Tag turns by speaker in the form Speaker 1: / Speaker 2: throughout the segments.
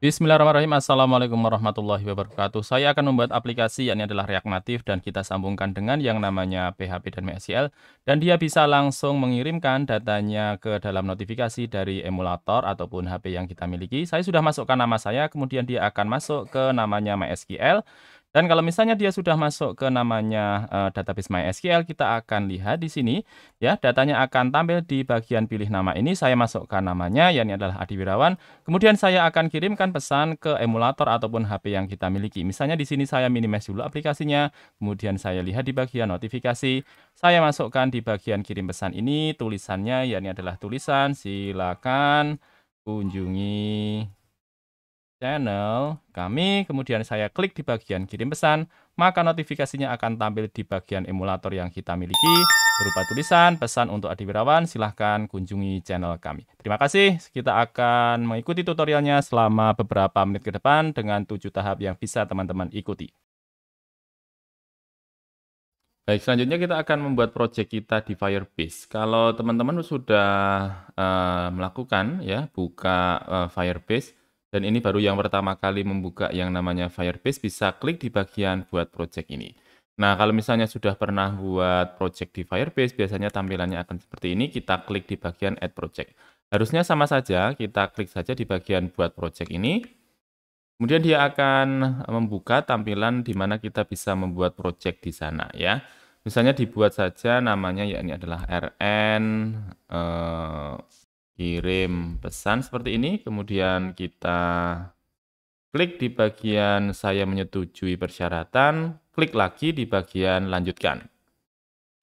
Speaker 1: Bismillahirrahmanirrahim. Assalamualaikum warahmatullahi wabarakatuh. Saya akan membuat aplikasi yang adalah React Native dan kita sambungkan dengan yang namanya PHP dan MySQL dan dia bisa langsung mengirimkan datanya ke dalam notifikasi dari emulator ataupun HP yang kita miliki. Saya sudah masukkan nama saya, kemudian dia akan masuk ke namanya MySQL dan kalau misalnya dia sudah masuk ke namanya uh, database MySQL, kita akan lihat di sini ya, datanya akan tampil di bagian pilih nama ini. Saya masukkan namanya, yakni adalah Adi Wirawan. Kemudian saya akan kirimkan pesan ke emulator ataupun HP yang kita miliki. Misalnya di sini saya minimize dulu aplikasinya, kemudian saya lihat di bagian notifikasi, saya masukkan di bagian kirim pesan ini tulisannya yakni adalah tulisan silakan kunjungi channel kami, kemudian saya klik di bagian kirim pesan, maka notifikasinya akan tampil di bagian emulator yang kita miliki berupa tulisan pesan untuk Adi Wirawan. Silahkan kunjungi channel kami. Terima kasih. Kita akan mengikuti tutorialnya selama beberapa menit ke depan dengan tujuh tahap yang bisa teman-teman ikuti. Baik, selanjutnya kita akan membuat project kita di Firebase. Kalau teman-teman sudah uh, melakukan ya, buka uh, Firebase, dan ini baru yang pertama kali membuka yang namanya Firebase, bisa klik di bagian buat project ini. Nah, kalau misalnya sudah pernah buat project di Firebase, biasanya tampilannya akan seperti ini. Kita klik di bagian Add Project. Harusnya sama saja, kita klik saja di bagian buat project ini. Kemudian dia akan membuka tampilan di mana kita bisa membuat project di sana ya. Misalnya dibuat saja namanya yakni adalah RN eh, kirim pesan seperti ini, kemudian kita klik di bagian saya menyetujui persyaratan, klik lagi di bagian lanjutkan.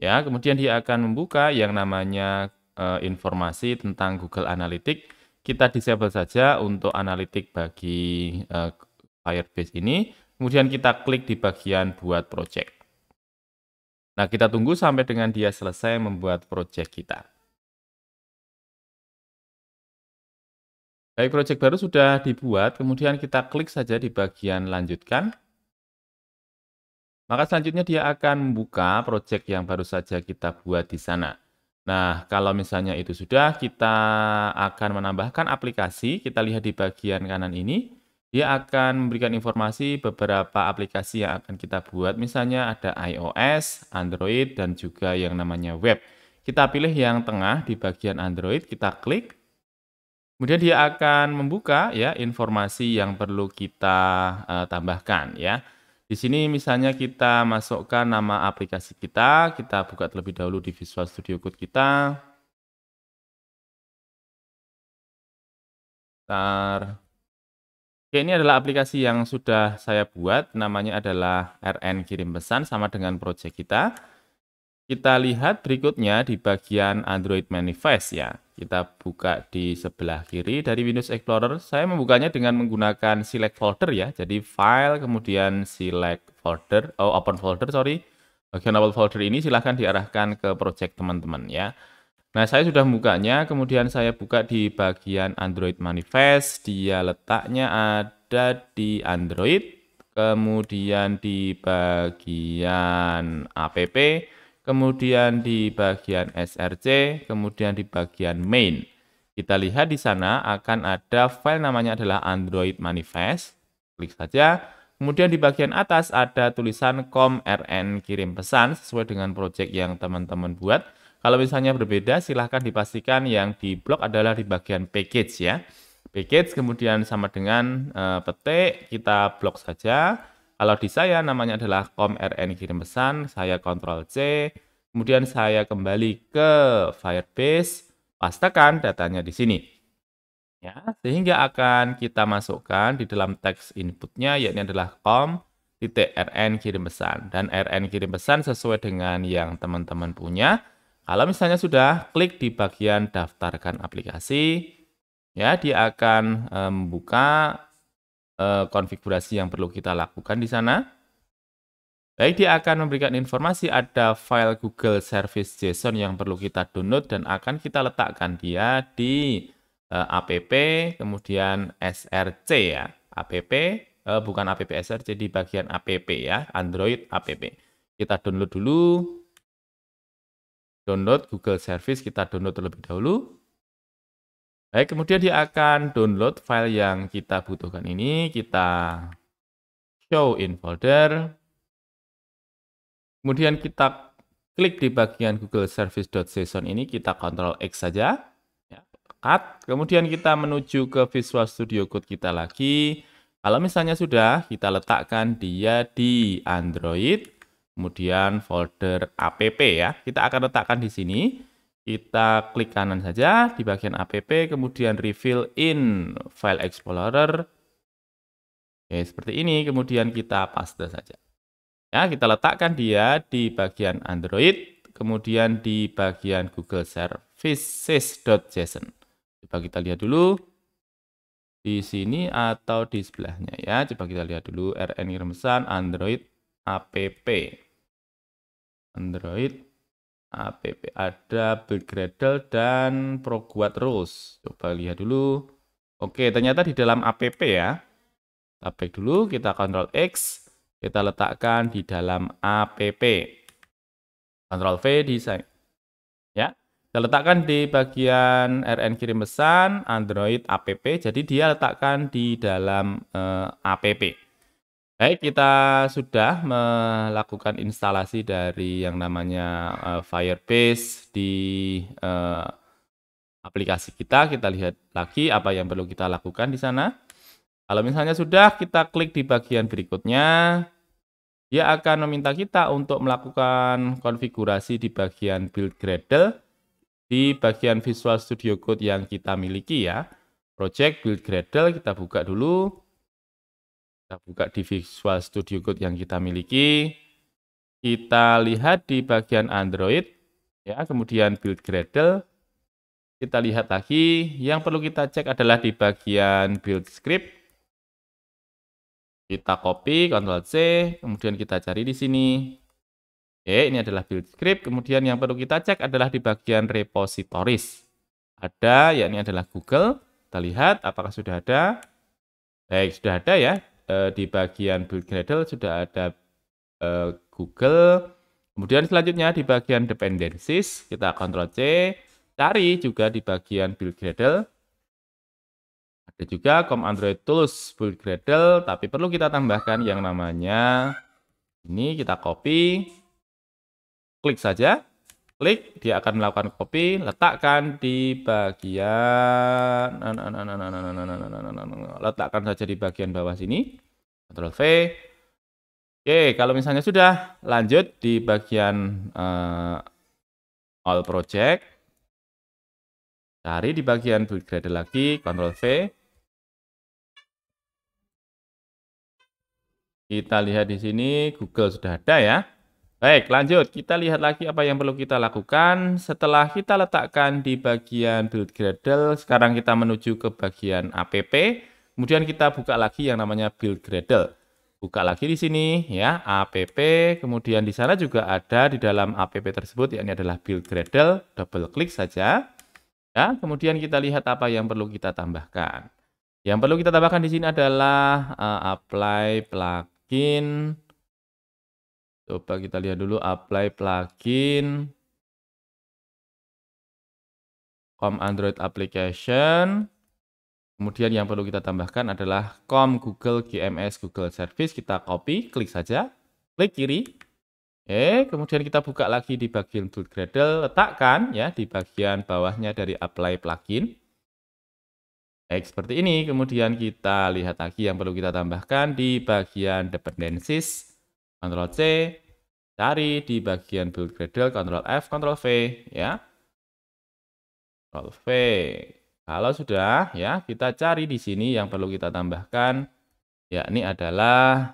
Speaker 1: Ya, kemudian dia akan membuka yang namanya e, informasi tentang Google Analytics. Kita disable saja untuk analitik bagi e, Firebase ini. Kemudian kita klik di bagian buat project. Nah, kita tunggu sampai dengan dia selesai membuat project kita. Baik, project baru sudah dibuat, kemudian kita klik saja di bagian lanjutkan. Maka selanjutnya dia akan membuka project yang baru saja kita buat di sana. Nah, kalau misalnya itu sudah, kita akan menambahkan aplikasi. Kita lihat di bagian kanan ini, dia akan memberikan informasi beberapa aplikasi yang akan kita buat. Misalnya ada iOS, Android, dan juga yang namanya web. Kita pilih yang tengah di bagian Android, kita klik. Kemudian dia akan membuka ya informasi yang perlu kita uh, tambahkan ya. Di sini misalnya kita masukkan nama aplikasi kita, kita buka terlebih dahulu di Visual Studio Code kita. Bentar. Oke, ini adalah aplikasi yang sudah saya buat, namanya adalah RN Kirim Pesan sama dengan project kita. Kita lihat berikutnya di bagian Android Manifest ya. Kita buka di sebelah kiri dari Windows Explorer. Saya membukanya dengan menggunakan select folder ya. Jadi file kemudian select folder, oh open folder sorry. Bagian open folder ini silahkan diarahkan ke project teman-teman ya. Nah, saya sudah membukanya, kemudian saya buka di bagian Android Manifest, dia letaknya ada di Android, kemudian di bagian app, kemudian di bagian SRC, kemudian di bagian main. Kita lihat di sana akan ada file namanya adalah Android Manifest. Klik saja. Kemudian di bagian atas ada tulisan com rn kirim pesan sesuai dengan project yang teman-teman buat. Kalau misalnya berbeda silahkan dipastikan yang di blok adalah di bagian package ya. Package kemudian sama dengan e, petik kita blok saja. Kalau di saya namanya adalah com rn kirim pesan, saya kontrol C, kemudian saya kembali ke Firebase, pastikan datanya di sini. Ya, sehingga akan kita masukkan di dalam teks inputnya yakni adalah com titik rn kirim pesan dan rn kirim pesan sesuai dengan yang teman-teman punya. Kalau misalnya sudah klik di bagian daftarkan aplikasi, ya dia akan eh, membuka uh, konfigurasi yang perlu kita lakukan di sana. Baik, dia akan memberikan informasi ada file Google Service JSON yang perlu kita download dan akan kita letakkan dia di uh, eh, app, kemudian src ya, app, uh, eh, bukan app src, di bagian app ya, Android app. Kita download dulu, download Google Service, kita download terlebih dahulu. Baik, eh, kemudian dia akan download file yang kita butuhkan ini. Kita show in folder. Kemudian kita klik di bagian Google Service.json ini, kita kontrol X saja. Ya, cut. Kemudian kita menuju ke Visual Studio Code kita lagi. Kalau misalnya sudah, kita letakkan dia di Android, kemudian folder app ya. Kita akan letakkan di sini. Kita klik kanan saja di bagian app, kemudian refill in file explorer. Oke, seperti ini. Kemudian kita paste saja. Ya, kita letakkan dia di bagian Android, kemudian di bagian Google Services.json. Coba kita lihat dulu di sini atau di sebelahnya ya. Coba kita lihat dulu RN remesan Android app. Android APP ada build Gradle dan proguat terus. Coba lihat dulu. Oke, ternyata di dalam APP ya. tapi dulu, kita Ctrl X, kita letakkan di dalam APP. Ctrl V design. Ya. Kita letakkan di bagian RN kirim pesan Android APP. Jadi dia letakkan di dalam eh, APP. Baik, kita sudah melakukan instalasi dari yang namanya uh, Firebase di uh, aplikasi kita. Kita lihat lagi apa yang perlu kita lakukan di sana. Kalau misalnya sudah, kita klik di bagian berikutnya. Dia akan meminta kita untuk melakukan konfigurasi di bagian build Gradle di bagian Visual Studio Code yang kita miliki ya. Project build Gradle kita buka dulu. Kita buka di Visual Studio Code yang kita miliki. Kita lihat di bagian Android, ya, kemudian build Gradle. Kita lihat lagi, yang perlu kita cek adalah di bagian build script. Kita copy, Ctrl C, kemudian kita cari di sini. Oke, ini adalah build script. Kemudian yang perlu kita cek adalah di bagian repositories. Ada, Ya ini adalah Google. Kita lihat apakah sudah ada. Baik, sudah ada ya eh, di bagian build Gradle sudah ada eh, Google. Kemudian selanjutnya di bagian dependencies kita Ctrl C, cari juga di bagian build Gradle. Ada juga com Android Tools build Gradle, tapi perlu kita tambahkan yang namanya ini kita copy, klik saja klik, dia akan melakukan copy, letakkan di bagian letakkan saja di bagian bawah sini. Ctrl V. Oke, kalau misalnya sudah, lanjut di bagian uh, all project. Cari di bagian build gradle lagi, Ctrl V. Kita lihat di sini Google sudah ada ya. Baik, lanjut. Kita lihat lagi apa yang perlu kita lakukan. Setelah kita letakkan di bagian build Gradle, sekarang kita menuju ke bagian app. Kemudian kita buka lagi yang namanya build Gradle. Buka lagi di sini ya, app. Kemudian di sana juga ada di dalam app tersebut, yakni adalah build Gradle. Double klik saja. Ya, kemudian kita lihat apa yang perlu kita tambahkan. Yang perlu kita tambahkan di sini adalah uh, apply plugin Coba kita lihat dulu apply plugin com Android application. Kemudian yang perlu kita tambahkan adalah com Google GMS Google Service. Kita copy, klik saja, klik kiri. eh kemudian kita buka lagi di bagian Build Gradle, letakkan ya di bagian bawahnya dari apply plugin. Baik, seperti ini. Kemudian kita lihat lagi yang perlu kita tambahkan di bagian dependencies. Ctrl C, cari di bagian build Gradle, Ctrl F, Ctrl V, ya. Ctrl V. Kalau sudah, ya kita cari di sini yang perlu kita tambahkan, yakni adalah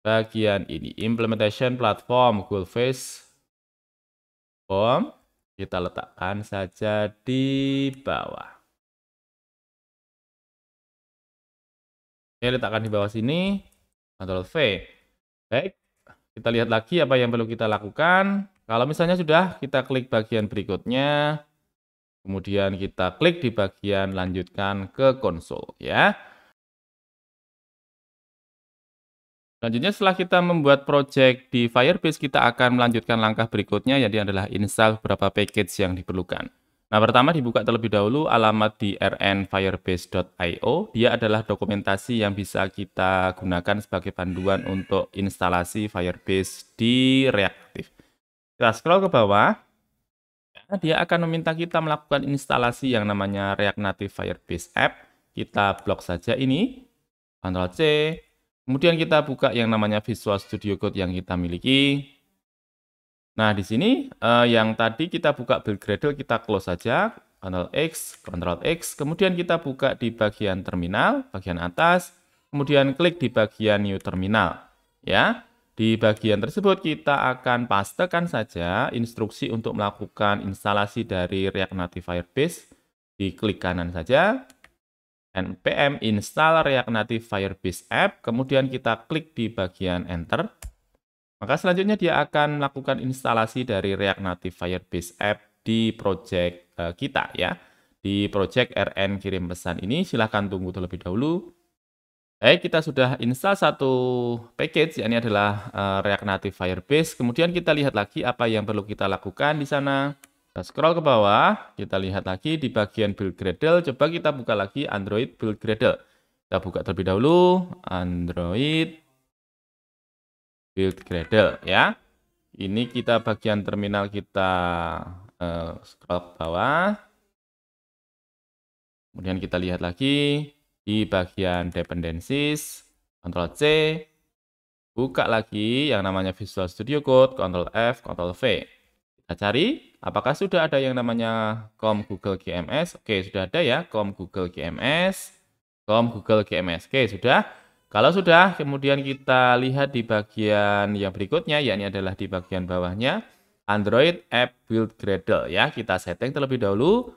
Speaker 1: bagian ini, implementation platform google face form. Kita letakkan saja di bawah.
Speaker 2: Kita letakkan di bawah
Speaker 1: sini. Ctrl V. Baik, kita lihat lagi apa yang perlu kita lakukan. Kalau misalnya sudah, kita klik bagian berikutnya. Kemudian kita klik di bagian lanjutkan ke konsol ya. Selanjutnya setelah kita membuat project di Firebase, kita akan melanjutkan langkah berikutnya, yaitu adalah install beberapa package yang diperlukan. Nah, pertama dibuka terlebih dahulu alamat di rnfirebase.io. Dia adalah dokumentasi yang bisa kita gunakan sebagai panduan untuk instalasi Firebase di reaktif. Kita scroll ke bawah. Nah, dia akan meminta kita melakukan instalasi yang namanya React Native Firebase App. Kita blok saja ini. Ctrl C. Kemudian kita buka yang namanya Visual Studio Code yang kita miliki. Nah, di sini uh, yang tadi kita buka build Gradle, kita close saja. Ctrl X, Ctrl X. Kemudian kita buka di bagian terminal, bagian atas. Kemudian klik di bagian New Terminal. Ya, di bagian tersebut kita akan pastekan saja instruksi untuk melakukan instalasi dari React Native Firebase. Di klik kanan saja. npm install React Native Firebase app. Kemudian kita klik di bagian Enter. Maka selanjutnya dia akan melakukan instalasi dari React Native Firebase App di project eh, kita ya. Di project RN kirim pesan ini silahkan tunggu terlebih dahulu. Baik, kita sudah install satu package, ini adalah eh, React Native Firebase. Kemudian kita lihat lagi apa yang perlu kita lakukan di sana. Kita scroll ke bawah, kita lihat lagi di bagian build Gradle. Coba kita buka lagi Android build Gradle. Kita buka terlebih dahulu Android build Gradle ya. Ini kita bagian terminal kita uh, scroll bawah. Kemudian kita lihat lagi di bagian dependencies, Ctrl C, buka lagi yang namanya Visual Studio Code, Ctrl F, Ctrl V. Kita cari apakah sudah ada yang namanya com Google GMS. Oke, sudah ada ya, com Google GMS, com Google GMS. Oke, sudah. Kalau sudah, kemudian kita lihat di bagian yang berikutnya, yakni adalah di bagian bawahnya, Android App Build Gradle ya. Kita setting terlebih dahulu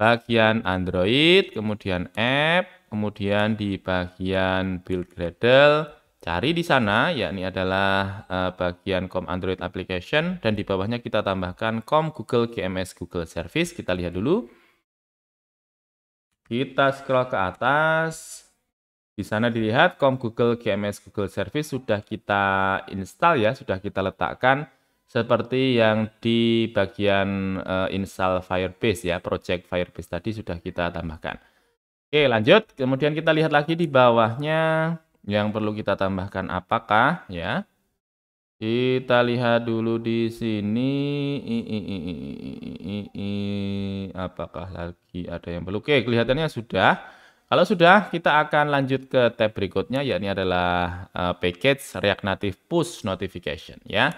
Speaker 1: bagian Android, kemudian App, kemudian di bagian Build Gradle, cari di sana, yakni adalah eh, bagian Com Android Application, dan di bawahnya kita tambahkan Com Google GMS Google Service. Kita lihat dulu. Kita scroll ke atas, di sana dilihat com Google GMS Google Service sudah kita install ya, sudah kita letakkan seperti yang di bagian uh, install Firebase ya, project Firebase tadi sudah kita tambahkan. Oke, lanjut. Kemudian kita lihat lagi di bawahnya yang perlu kita tambahkan apakah ya. Kita lihat dulu di sini i, i, i, i, i, i, i. apakah lagi ada yang perlu. Oke, kelihatannya sudah. Kalau sudah, kita akan lanjut ke tab berikutnya, yakni adalah eh, package React Native Push Notification. Ya,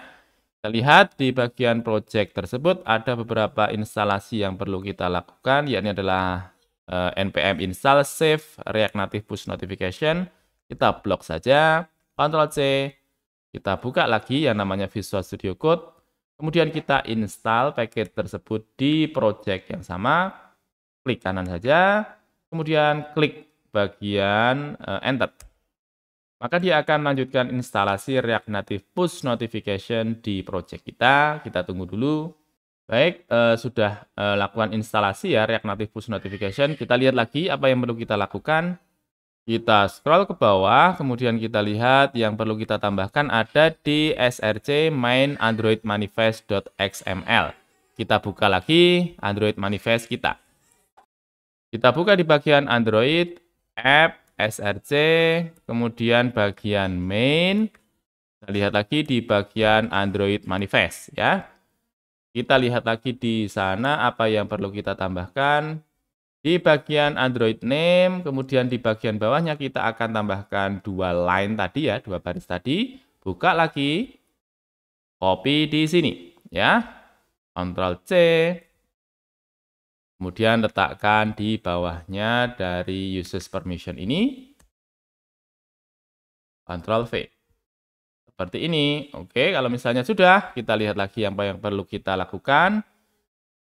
Speaker 1: kita lihat di bagian project tersebut ada beberapa instalasi yang perlu kita lakukan, yakni adalah eh, npm install save React Native Push Notification. Kita blok saja, Ctrl C, kita buka lagi yang namanya Visual Studio Code. Kemudian kita install package tersebut di project yang sama. Klik kanan saja, kemudian klik bagian uh, Enter. Maka dia akan melanjutkan instalasi React Native Push Notification di project kita. Kita tunggu dulu. Baik, uh, sudah uh, lakukan instalasi ya React Native Push Notification. Kita lihat lagi apa yang perlu kita lakukan. Kita scroll ke bawah, kemudian kita lihat yang perlu kita tambahkan ada di src main android manifest.xml. Kita buka lagi Android Manifest kita. Kita buka di bagian Android, app, SRC, kemudian bagian main. Kita lihat lagi di bagian Android manifest ya. Kita lihat lagi di sana apa yang perlu kita tambahkan. Di bagian Android name, kemudian di bagian bawahnya kita akan tambahkan dua line tadi ya, dua baris tadi. Buka lagi, copy di sini ya. Ctrl C, Kemudian letakkan di bawahnya dari uses permission ini. Ctrl V. Seperti ini. Oke, kalau misalnya sudah, kita lihat lagi apa yang perlu kita lakukan.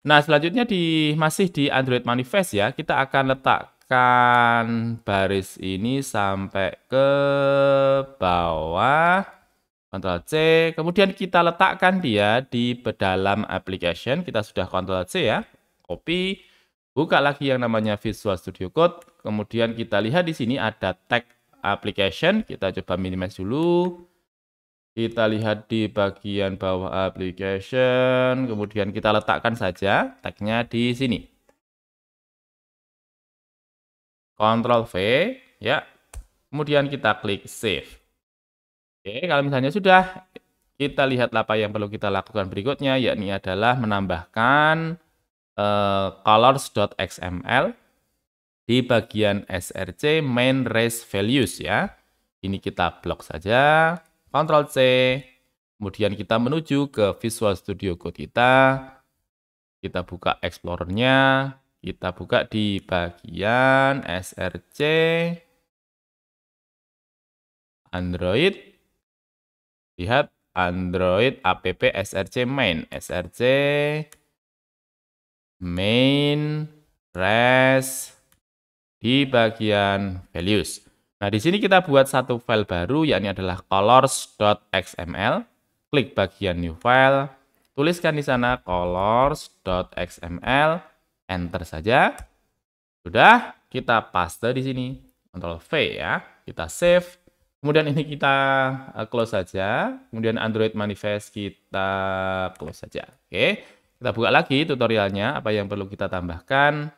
Speaker 1: Nah, selanjutnya di masih di Android Manifest ya, kita akan letakkan baris ini sampai ke bawah. Ctrl C, kemudian kita letakkan dia di dalam application, kita sudah Ctrl C ya, copy, buka lagi yang namanya Visual Studio Code, kemudian kita lihat di sini ada tag application, kita coba minimize dulu. Kita lihat di bagian bawah application, kemudian kita letakkan saja tagnya di sini. Ctrl V, ya. Kemudian kita klik save. Oke, kalau misalnya sudah, kita lihat apa yang perlu kita lakukan berikutnya, yakni adalah menambahkan Eh, colors.xml di bagian src main race values ya. Ini kita blok saja, Ctrl C, kemudian kita menuju ke Visual Studio Code kita, kita buka Explorer-nya, kita buka di bagian src Android, lihat Android app src main, src main res di bagian values. Nah, di sini kita buat satu file baru, yakni adalah colors.xml. Klik bagian new file, tuliskan di sana colors.xml, enter saja. Sudah, kita paste di sini. Ctrl V ya, kita save. Kemudian ini kita eh, close saja. Kemudian Android manifest kita close saja. Oke. Kita buka lagi tutorialnya, apa yang perlu kita tambahkan.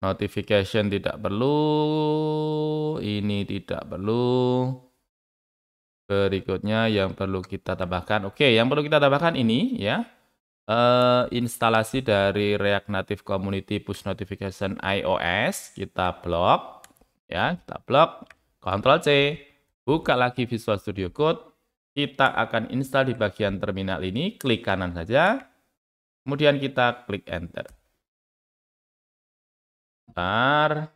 Speaker 1: Notification tidak perlu, ini tidak perlu. Berikutnya yang perlu kita tambahkan, oke yang perlu kita tambahkan ini ya. Uh, instalasi dari React Native Community Push Notification iOS kita blok ya kita blok Ctrl C buka lagi Visual Studio Code kita akan install di bagian terminal ini, klik kanan saja. Kemudian kita klik enter.
Speaker 2: Bentar.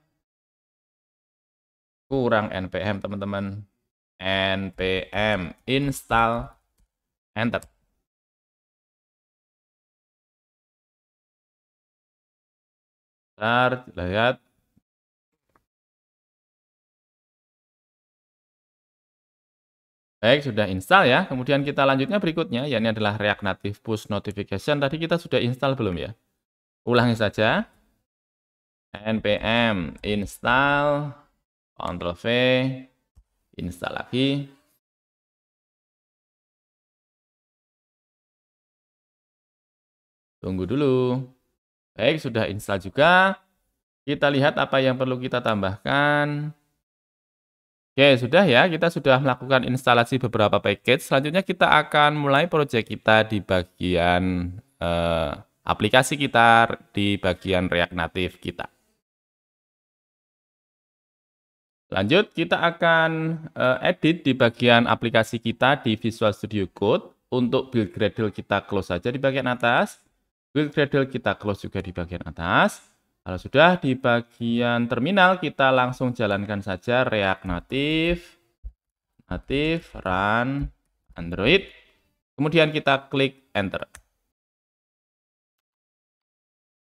Speaker 2: Kurang npm teman-teman. npm install enter. Bentar, lihat
Speaker 1: Baik, sudah install ya. Kemudian kita lanjutnya berikutnya, yakni adalah React Native Push Notification. Tadi kita sudah install belum ya? Ulangi saja. npm install, Ctrl V,
Speaker 2: install lagi. Tunggu dulu. Baik, sudah
Speaker 1: install juga. Kita lihat apa yang perlu kita tambahkan. Oke, sudah ya. Kita sudah melakukan instalasi beberapa package. Selanjutnya kita akan mulai project kita di bagian eh, aplikasi kita di bagian React Native kita. Lanjut, kita akan eh, edit di bagian aplikasi kita di Visual Studio Code. Untuk build Gradle kita close saja di bagian atas. Build Gradle kita close juga di bagian atas. Kalau sudah di bagian terminal kita langsung jalankan saja React Native, Native, Run, Android. Kemudian kita klik Enter.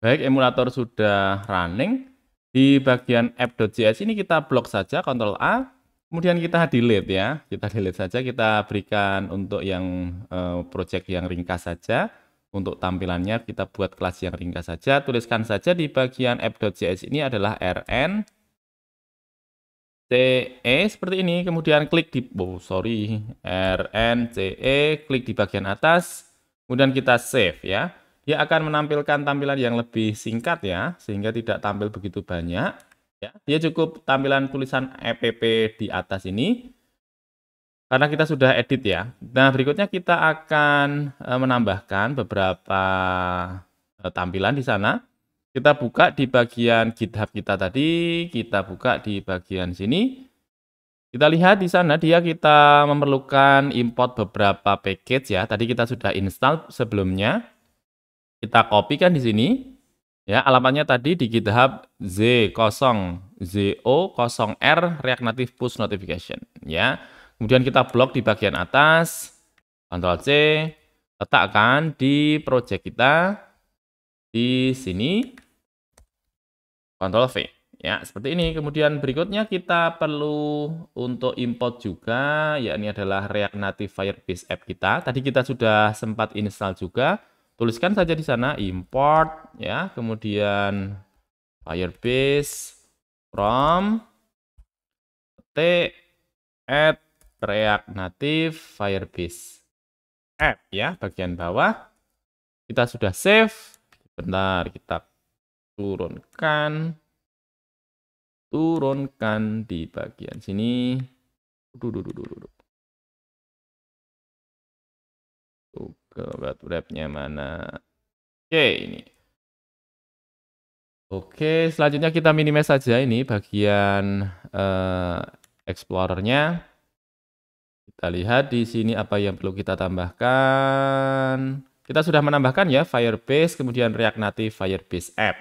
Speaker 1: Baik, emulator sudah running. Di bagian app.js ini kita blok saja, Ctrl A. Kemudian kita delete ya, kita delete saja, kita berikan untuk yang uh, project yang ringkas saja. Untuk tampilannya kita buat kelas yang ringkas saja. Tuliskan saja di bagian app.js ini adalah rn ce seperti ini. Kemudian klik di oh sorry rn ce klik di bagian atas. Kemudian kita save ya. Dia akan menampilkan tampilan yang lebih singkat ya, sehingga tidak tampil begitu banyak. Ya, dia cukup tampilan tulisan app di atas ini karena kita sudah edit ya. Nah, berikutnya kita akan e, menambahkan beberapa e, tampilan di sana. Kita buka di bagian GitHub kita tadi, kita buka di bagian sini. Kita lihat di sana dia kita memerlukan import beberapa package ya. Tadi kita sudah install sebelumnya. Kita copy kan di sini. Ya, alamatnya tadi di GitHub Z0 ZO0R React Native Push Notification ya. Kemudian kita blok di bagian atas, Ctrl C, letakkan di project kita di sini, Ctrl V. Ya, seperti ini. Kemudian berikutnya kita perlu untuk import juga, ya ini adalah React Native Firebase App kita. Tadi kita sudah sempat install juga. Tuliskan saja di sana import, ya, kemudian Firebase from t at React Native Firebase app eh. ya bagian bawah kita sudah save benar kita turunkan turunkan di bagian
Speaker 2: sini dulu
Speaker 1: mana oke ini oke selanjutnya kita minimize saja ini bagian eh, explorernya kita lihat di sini apa yang perlu kita tambahkan. Kita sudah menambahkan ya Firebase kemudian React Native Firebase App.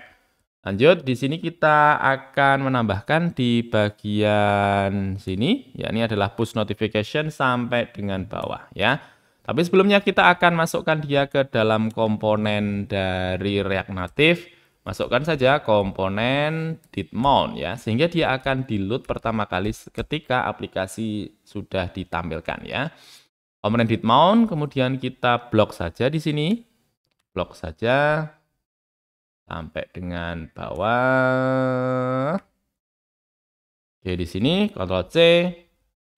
Speaker 1: Lanjut di sini kita akan menambahkan di bagian sini yakni adalah push notification sampai dengan bawah ya. Tapi sebelumnya kita akan masukkan dia ke dalam komponen dari React Native Masukkan saja komponen did mount ya, sehingga dia akan di load pertama kali ketika aplikasi sudah ditampilkan ya. Komponen did mount kemudian kita blok saja di sini. Blok saja sampai dengan bawah. Oke, di sini Ctrl C.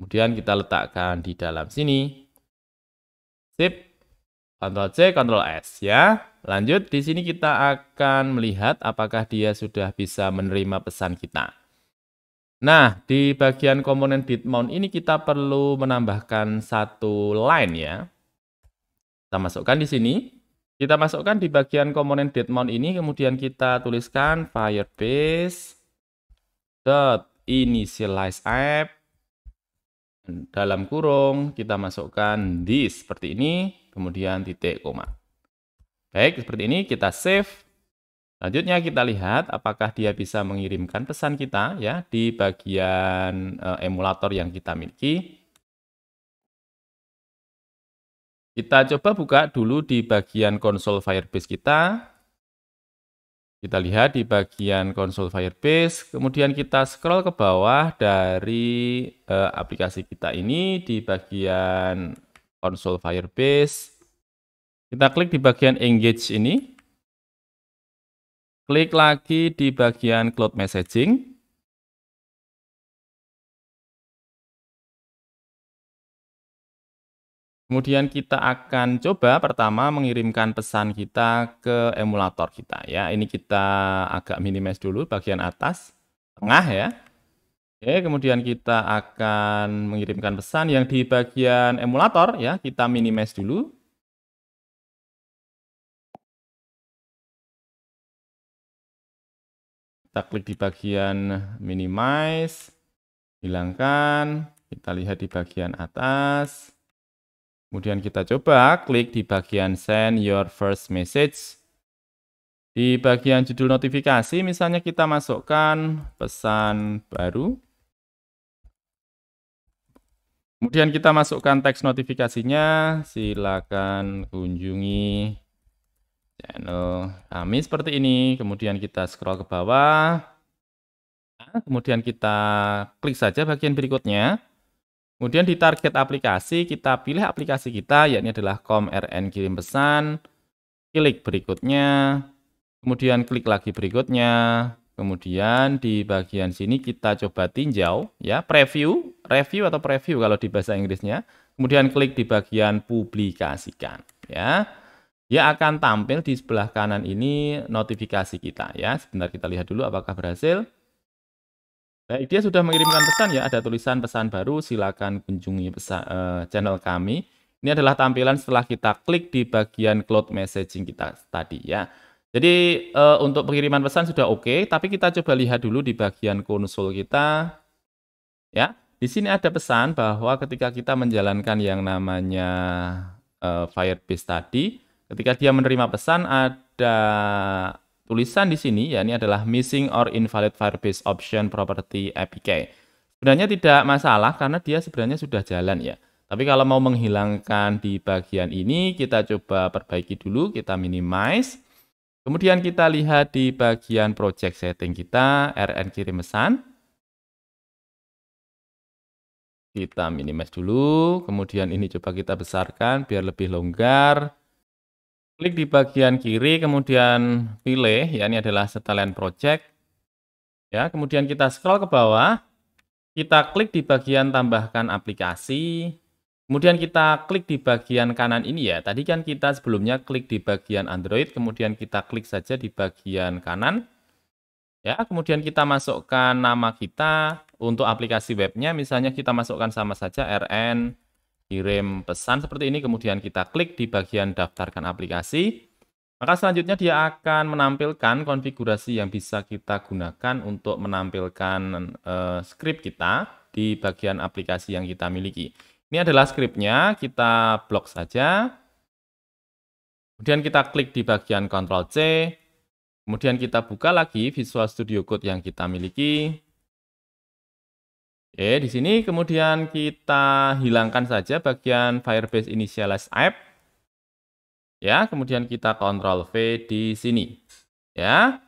Speaker 1: Kemudian kita letakkan di dalam sini. Sip. Ctrl C, Ctrl S ya. Lanjut, di sini kita akan melihat apakah dia sudah bisa menerima pesan kita. Nah, di bagian komponen bit mount ini kita perlu menambahkan satu line ya. Kita masukkan di sini. Kita masukkan di bagian komponen date mount ini, kemudian kita tuliskan firebase dot initialize dalam kurung kita masukkan this seperti ini, kemudian titik koma. Baik, seperti ini kita save. Selanjutnya kita lihat apakah dia bisa mengirimkan pesan kita ya di bagian e, emulator yang kita miliki. Kita coba buka dulu di bagian konsol Firebase kita. Kita lihat di bagian konsol Firebase, kemudian kita scroll ke bawah dari e, aplikasi kita ini di bagian konsol Firebase kita klik di bagian engage ini. Klik
Speaker 2: lagi di bagian cloud messaging.
Speaker 1: Kemudian kita akan coba pertama mengirimkan pesan kita ke emulator kita ya. Ini kita agak minimize dulu bagian atas, tengah ya. Oke, kemudian kita akan mengirimkan pesan yang di bagian emulator ya, kita minimize dulu. Kita klik di bagian minimize, hilangkan, kita lihat di bagian atas. Kemudian kita coba klik di bagian send your first message. Di bagian judul notifikasi misalnya kita masukkan pesan baru. Kemudian kita masukkan teks notifikasinya, silakan kunjungi Channel kami seperti ini. Kemudian kita scroll ke bawah. Nah, kemudian kita klik saja bagian berikutnya. Kemudian di target aplikasi, kita pilih aplikasi kita, yakni adalah com RN kirim pesan. Klik berikutnya. Kemudian klik lagi berikutnya. Kemudian di bagian sini kita coba tinjau ya preview, review atau preview kalau di bahasa Inggrisnya. Kemudian klik di bagian publikasikan ya. Dia akan tampil di sebelah kanan ini notifikasi kita ya. Sebentar kita lihat dulu apakah berhasil. Baik, dia sudah mengirimkan pesan ya. Ada tulisan pesan baru, silakan kunjungi pesan, uh, eh, channel kami. Ini adalah tampilan setelah kita klik di bagian cloud messaging kita tadi ya. Jadi eh, untuk pengiriman pesan sudah oke, okay, tapi kita coba lihat dulu di bagian konsol kita. Ya, di sini ada pesan bahwa ketika kita menjalankan yang namanya eh, Firebase tadi, Ketika dia menerima pesan ada tulisan di sini ya ini adalah missing or invalid firebase option property APK. Sebenarnya tidak masalah karena dia sebenarnya sudah jalan ya. Tapi kalau mau menghilangkan di bagian ini kita coba perbaiki dulu, kita minimize. Kemudian kita lihat di bagian project setting kita RN kirim pesan. Kita minimize dulu, kemudian ini coba kita besarkan biar lebih longgar. Klik di bagian kiri, kemudian pilih, ya ini adalah Setelan Project. Ya, kemudian kita scroll ke bawah, kita klik di bagian tambahkan aplikasi, kemudian kita klik di bagian kanan ini ya. Tadi kan kita sebelumnya klik di bagian Android, kemudian kita klik saja di bagian kanan. Ya, kemudian kita masukkan nama kita untuk aplikasi webnya, misalnya kita masukkan sama saja RN kirim pesan seperti ini, kemudian kita klik di bagian daftarkan aplikasi. Maka selanjutnya dia akan menampilkan konfigurasi yang bisa kita gunakan untuk menampilkan e, script kita di bagian aplikasi yang kita miliki. Ini adalah scriptnya, kita blok saja. Kemudian kita klik di bagian Ctrl C. Kemudian kita buka lagi Visual Studio Code yang kita miliki. Oke, di sini kemudian kita hilangkan saja bagian Firebase Initialize App. Ya, kemudian kita Ctrl V di sini. Ya.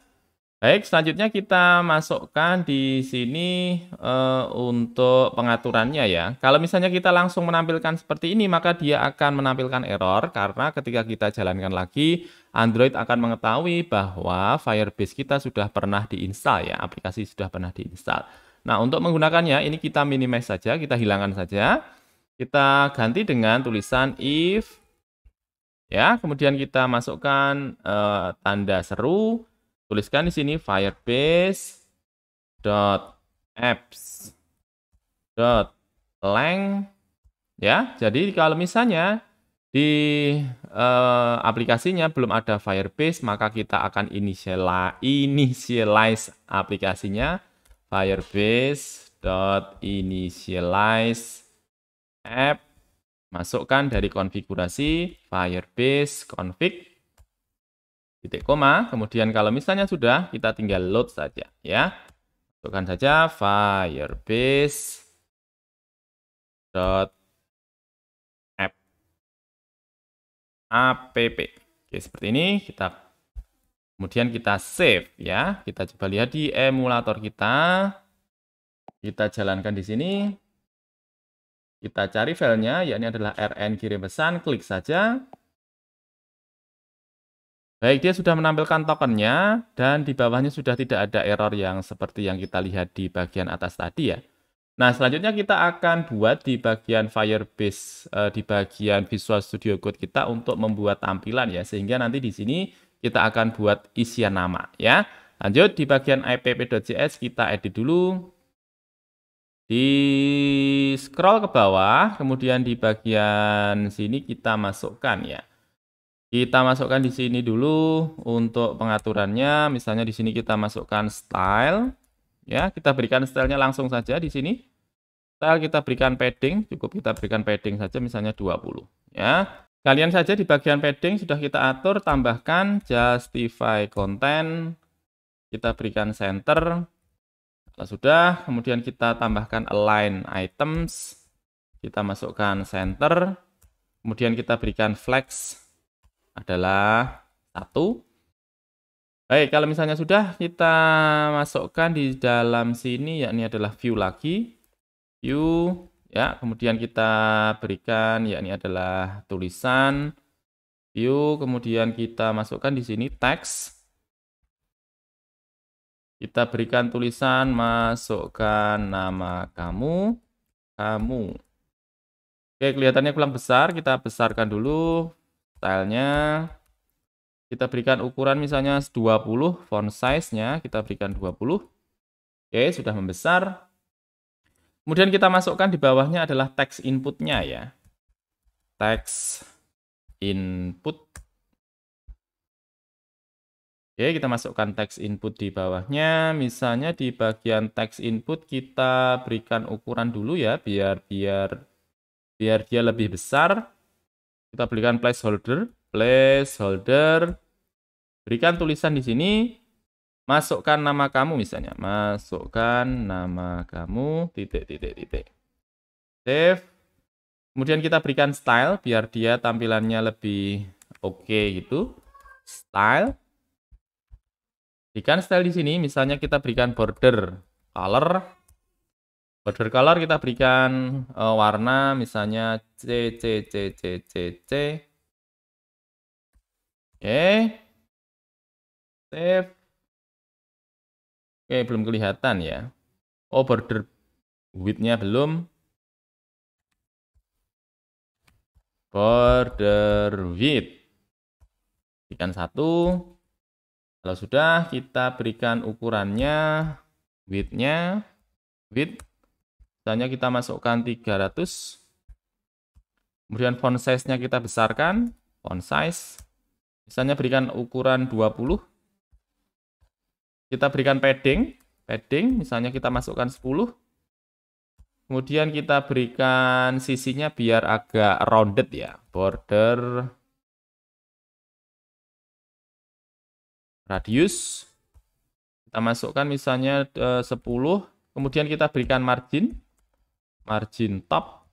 Speaker 1: Baik, selanjutnya kita masukkan di sini e, untuk pengaturannya ya. Kalau misalnya kita langsung menampilkan seperti ini, maka dia akan menampilkan error karena ketika kita jalankan lagi, Android akan mengetahui bahwa Firebase kita sudah pernah diinstal ya, aplikasi sudah pernah diinstal. Nah, untuk menggunakannya ini kita minimize saja, kita hilangkan saja. Kita ganti dengan tulisan if ya, kemudian kita masukkan eh, tanda seru, tuliskan di sini firebase dot apps dot lang ya. Jadi kalau misalnya di eh, aplikasinya belum ada Firebase, maka kita akan initialize aplikasinya firebase dot initialize app masukkan dari konfigurasi firebase config titik koma kemudian kalau misalnya sudah kita tinggal load saja ya masukkan saja firebase
Speaker 2: dot app
Speaker 1: app oke seperti ini kita Kemudian kita save ya. Kita coba lihat di emulator kita. Kita jalankan di sini. Kita cari filenya, yakni adalah rn kirim pesan, klik saja. Baik, dia sudah menampilkan tokennya dan di bawahnya sudah tidak ada error yang seperti yang kita lihat di bagian atas tadi ya. Nah, selanjutnya kita akan buat di bagian Firebase, eh, di bagian Visual Studio Code kita untuk membuat tampilan ya, sehingga nanti di sini kita akan buat isian nama ya. Lanjut di bagian ipp.js kita edit dulu. Di scroll ke bawah, kemudian di bagian sini kita masukkan ya. Kita masukkan di sini dulu untuk pengaturannya. Misalnya di sini kita masukkan style. Ya, kita berikan stylenya langsung saja di sini. Style kita berikan padding, cukup kita berikan padding saja misalnya 20 ya. Kalian saja di bagian padding sudah kita atur, tambahkan justify content, kita berikan center. Kalau sudah, kemudian kita tambahkan align items, kita masukkan center, kemudian kita berikan flex adalah satu. Baik, kalau misalnya sudah kita masukkan di dalam sini yakni adalah view lagi. View Ya, kemudian kita berikan yakni adalah tulisan view, kemudian kita masukkan di sini teks. Kita berikan tulisan masukkan nama kamu, kamu. Oke, kelihatannya kurang besar, kita besarkan dulu stylenya. Kita berikan ukuran misalnya 20, font size-nya kita berikan 20. Oke, sudah membesar. Kemudian kita masukkan di bawahnya adalah text inputnya ya. Text input. Oke, kita masukkan text input di bawahnya. Misalnya di bagian text input kita berikan ukuran dulu ya, biar biar biar dia lebih besar. Kita berikan placeholder, placeholder. Berikan tulisan di sini masukkan nama kamu misalnya masukkan nama kamu titik titik titik save kemudian kita berikan style biar dia tampilannya lebih oke okay gitu style berikan style di sini misalnya kita berikan border color border color kita berikan uh, warna misalnya c c c c c c
Speaker 2: oke okay. save Oke, belum kelihatan ya. Oh, border width-nya belum. Border width.
Speaker 1: Berikan satu. Kalau sudah, kita berikan ukurannya, width-nya, width. Misalnya kita masukkan 300. Kemudian font size-nya kita besarkan, font size. Misalnya berikan ukuran 20. Kita berikan padding, padding misalnya kita masukkan 10. Kemudian kita berikan sisinya biar agak rounded ya, border
Speaker 2: radius.
Speaker 1: Kita masukkan misalnya 10, eh, kemudian kita berikan margin, margin top.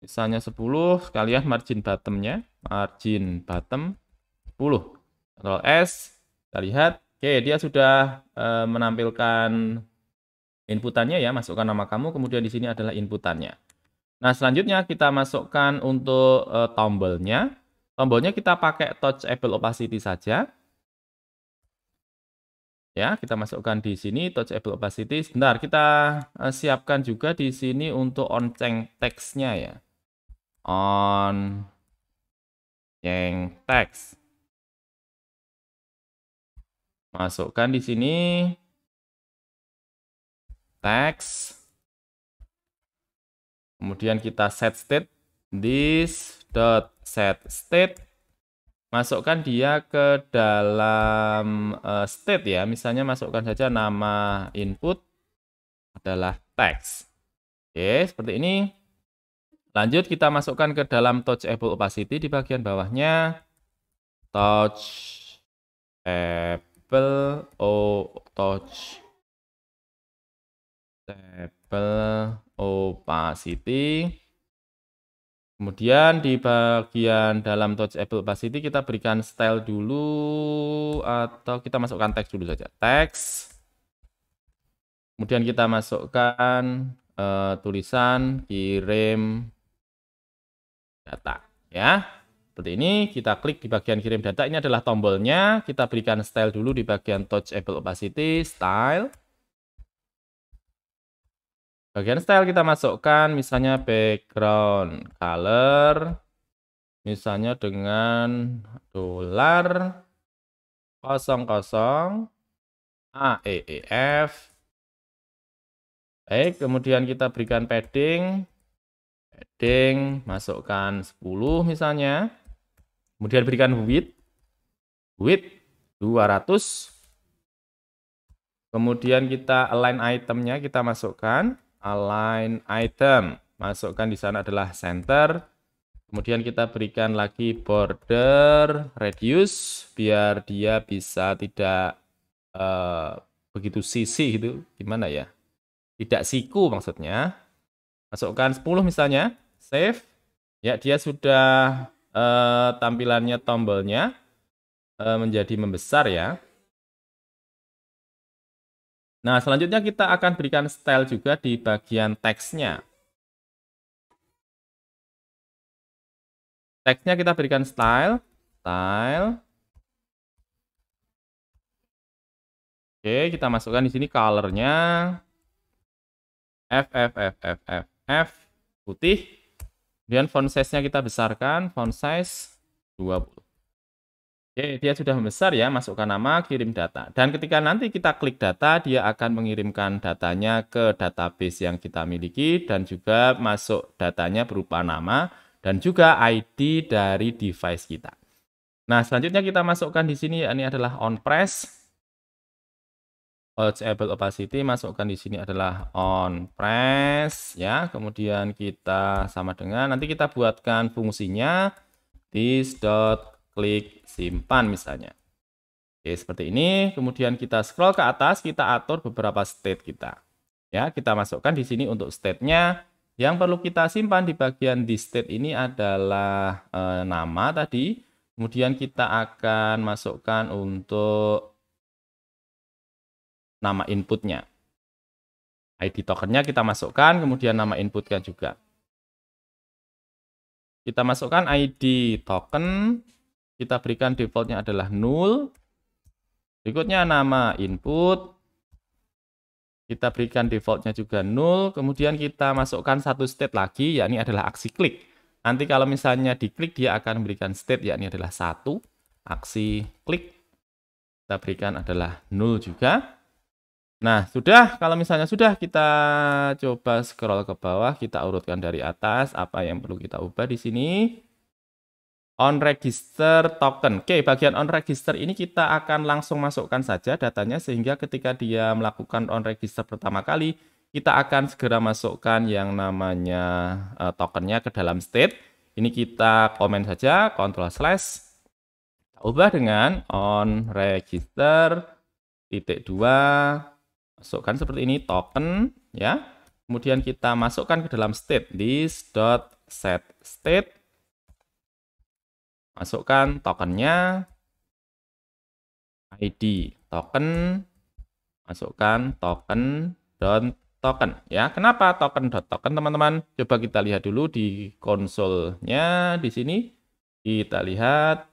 Speaker 1: Misalnya 10, sekalian margin bottomnya, margin bottom 10. Ctrl S, kita lihat Oke, dia sudah uh, menampilkan inputannya ya, masukkan nama kamu, kemudian di sini adalah inputannya. Nah, selanjutnya kita masukkan untuk uh, tombolnya. Tombolnya kita pakai touch apple opacity saja. Ya, kita masukkan di sini apple opacity. Sebentar, kita uh, siapkan juga di sini untuk onceng teksnya ya on
Speaker 2: yang text masukkan di sini text
Speaker 1: kemudian kita set state this dot set state masukkan dia ke dalam uh, state ya misalnya masukkan saja nama input adalah text oke seperti ini lanjut kita masukkan ke dalam touchable opacity di bagian bawahnya touch eh, table o touch table opacity kemudian di bagian dalam touch table opacity kita berikan style dulu atau kita masukkan teks dulu saja teks kemudian kita masukkan uh, tulisan kirim data ya seperti ini, kita klik di bagian kirim data. Ini adalah tombolnya. Kita berikan style dulu di bagian touchable opacity, style. Bagian style kita masukkan misalnya background color. Misalnya dengan dolar 00 AEEF. Baik, kemudian kita berikan padding. Padding masukkan 10 misalnya. Kemudian berikan width. Width 200. Kemudian kita align itemnya kita masukkan. Align item. Masukkan di sana adalah center. Kemudian kita berikan lagi border radius biar dia bisa tidak uh, begitu sisi gitu. Gimana ya? Tidak siku maksudnya. Masukkan 10 misalnya. Save. Ya, dia sudah uh, tampilannya tombolnya uh, menjadi membesar ya. Nah, selanjutnya kita akan berikan style juga di bagian
Speaker 2: teksnya. Teksnya kita
Speaker 1: berikan style, style. Oke, kita masukkan di sini color-nya F F F F F F putih. Kemudian font size-nya kita besarkan, font size 20. Oke, dia sudah membesar ya, masukkan nama, kirim data. Dan ketika nanti kita klik data, dia akan mengirimkan datanya ke database yang kita miliki dan juga masuk datanya berupa nama dan juga ID dari device kita. Nah, selanjutnya kita masukkan di sini, ini adalah on press Observable opacity masukkan di sini adalah on press ya. Kemudian kita sama dengan nanti kita buatkan fungsinya this dot klik simpan misalnya. Oke, seperti ini. Kemudian kita scroll ke atas, kita atur beberapa state kita. Ya, kita masukkan di sini untuk state-nya. Yang perlu kita simpan di bagian this state ini adalah e, nama tadi. Kemudian kita akan masukkan untuk nama inputnya. ID tokennya kita masukkan, kemudian nama inputnya juga. Kita masukkan ID token, kita berikan defaultnya adalah null. Berikutnya nama input, kita berikan defaultnya juga null. Kemudian kita masukkan satu state lagi, yakni adalah aksi klik. Nanti kalau misalnya diklik, dia akan memberikan state, yakni adalah satu aksi klik. Kita berikan adalah null juga. Nah, sudah. Kalau misalnya sudah, kita coba scroll ke bawah. Kita urutkan dari atas. Apa yang perlu kita ubah di sini? On register token. Oke, bagian on register ini kita akan langsung masukkan saja datanya sehingga ketika dia melakukan on register pertama kali, kita akan segera masukkan yang namanya uh, tokennya ke dalam state. Ini kita komen saja, kontrol slash. Kita ubah dengan on register titik 2 masukkan seperti ini token ya kemudian kita masukkan ke dalam state this dot set state masukkan tokennya ID token masukkan token dot token ya kenapa token dot token teman-teman coba kita lihat dulu di konsolnya di sini kita lihat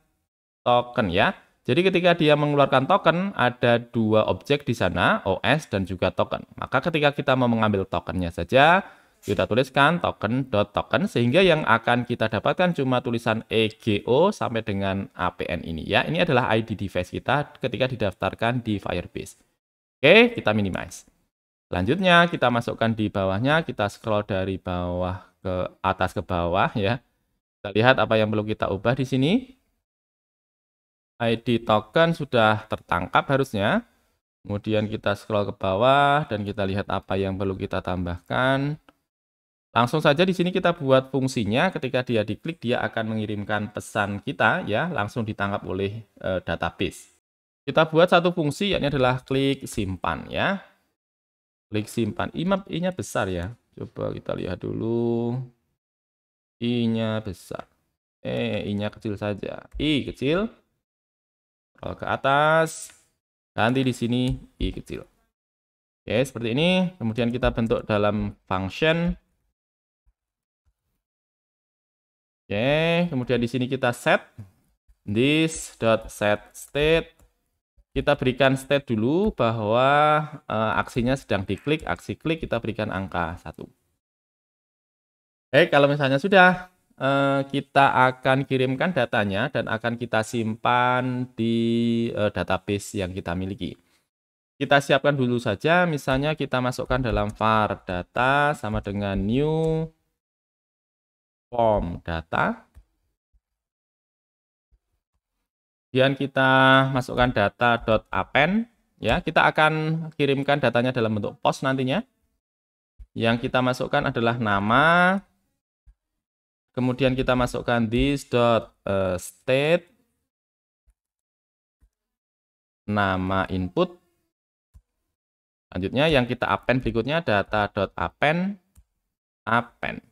Speaker 1: token ya jadi ketika dia mengeluarkan token, ada dua objek di sana, OS dan juga token. Maka ketika kita mau mengambil tokennya saja, kita tuliskan token.token sehingga yang akan kita dapatkan cuma tulisan EGO sampai dengan APN ini ya. Ini adalah ID device kita ketika didaftarkan di Firebase. Oke, kita minimize. Selanjutnya kita masukkan di bawahnya, kita scroll dari bawah ke atas ke bawah ya. Kita lihat apa yang perlu kita ubah di sini. ID token sudah tertangkap harusnya. Kemudian kita scroll ke bawah dan kita lihat apa yang perlu kita tambahkan. Langsung saja di sini kita buat fungsinya. Ketika dia diklik, dia akan mengirimkan pesan kita ya, langsung ditangkap oleh e, database. Kita buat satu fungsi yakni adalah klik simpan ya. Klik simpan. IMAP I-nya besar ya. Coba kita lihat dulu. I-nya besar. Eh, I-nya kecil saja. I kecil, ke atas. Ganti di sini i kecil. Oke, seperti ini. Kemudian kita bentuk dalam function. Oke, kemudian di sini kita set this dot set state, Kita berikan state dulu bahwa uh, aksinya sedang diklik. Aksi klik kita berikan angka satu, Oke, kalau misalnya sudah, Eh, kita akan kirimkan datanya dan akan kita simpan di eh, database yang kita miliki. Kita siapkan dulu saja, misalnya kita masukkan dalam var data sama dengan new form data. Kemudian kita masukkan data.append ya, kita akan kirimkan datanya dalam bentuk post nantinya. Yang kita masukkan adalah nama, Kemudian kita masukkan this dot eh, state nama input. Selanjutnya yang kita append berikutnya data dot append append.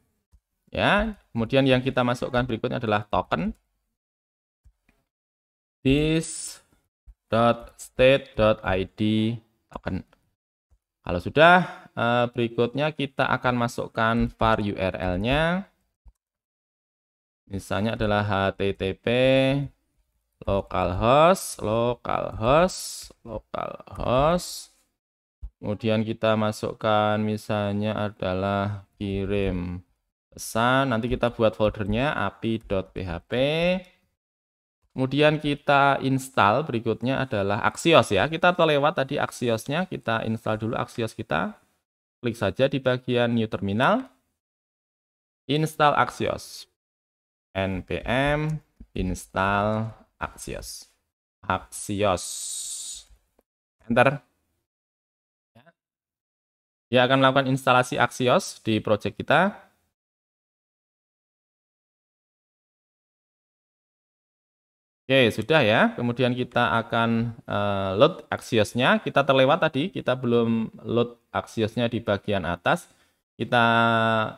Speaker 1: Ya, kemudian yang kita masukkan berikutnya adalah token this dot state dot id token. Kalau sudah, eh, berikutnya kita akan masukkan var URL-nya misalnya adalah http localhost localhost localhost kemudian kita masukkan misalnya adalah kirim pesan nanti kita buat foldernya api.php kemudian kita install berikutnya adalah Axios ya kita terlewat tadi Axiosnya kita install dulu Axios kita klik saja di bagian new terminal install Axios npm install axios axios enter dia akan melakukan instalasi axios di project kita Oke, sudah ya. Kemudian kita akan uh, load Axios-nya. Kita terlewat tadi, kita belum load Axios-nya di bagian atas. Kita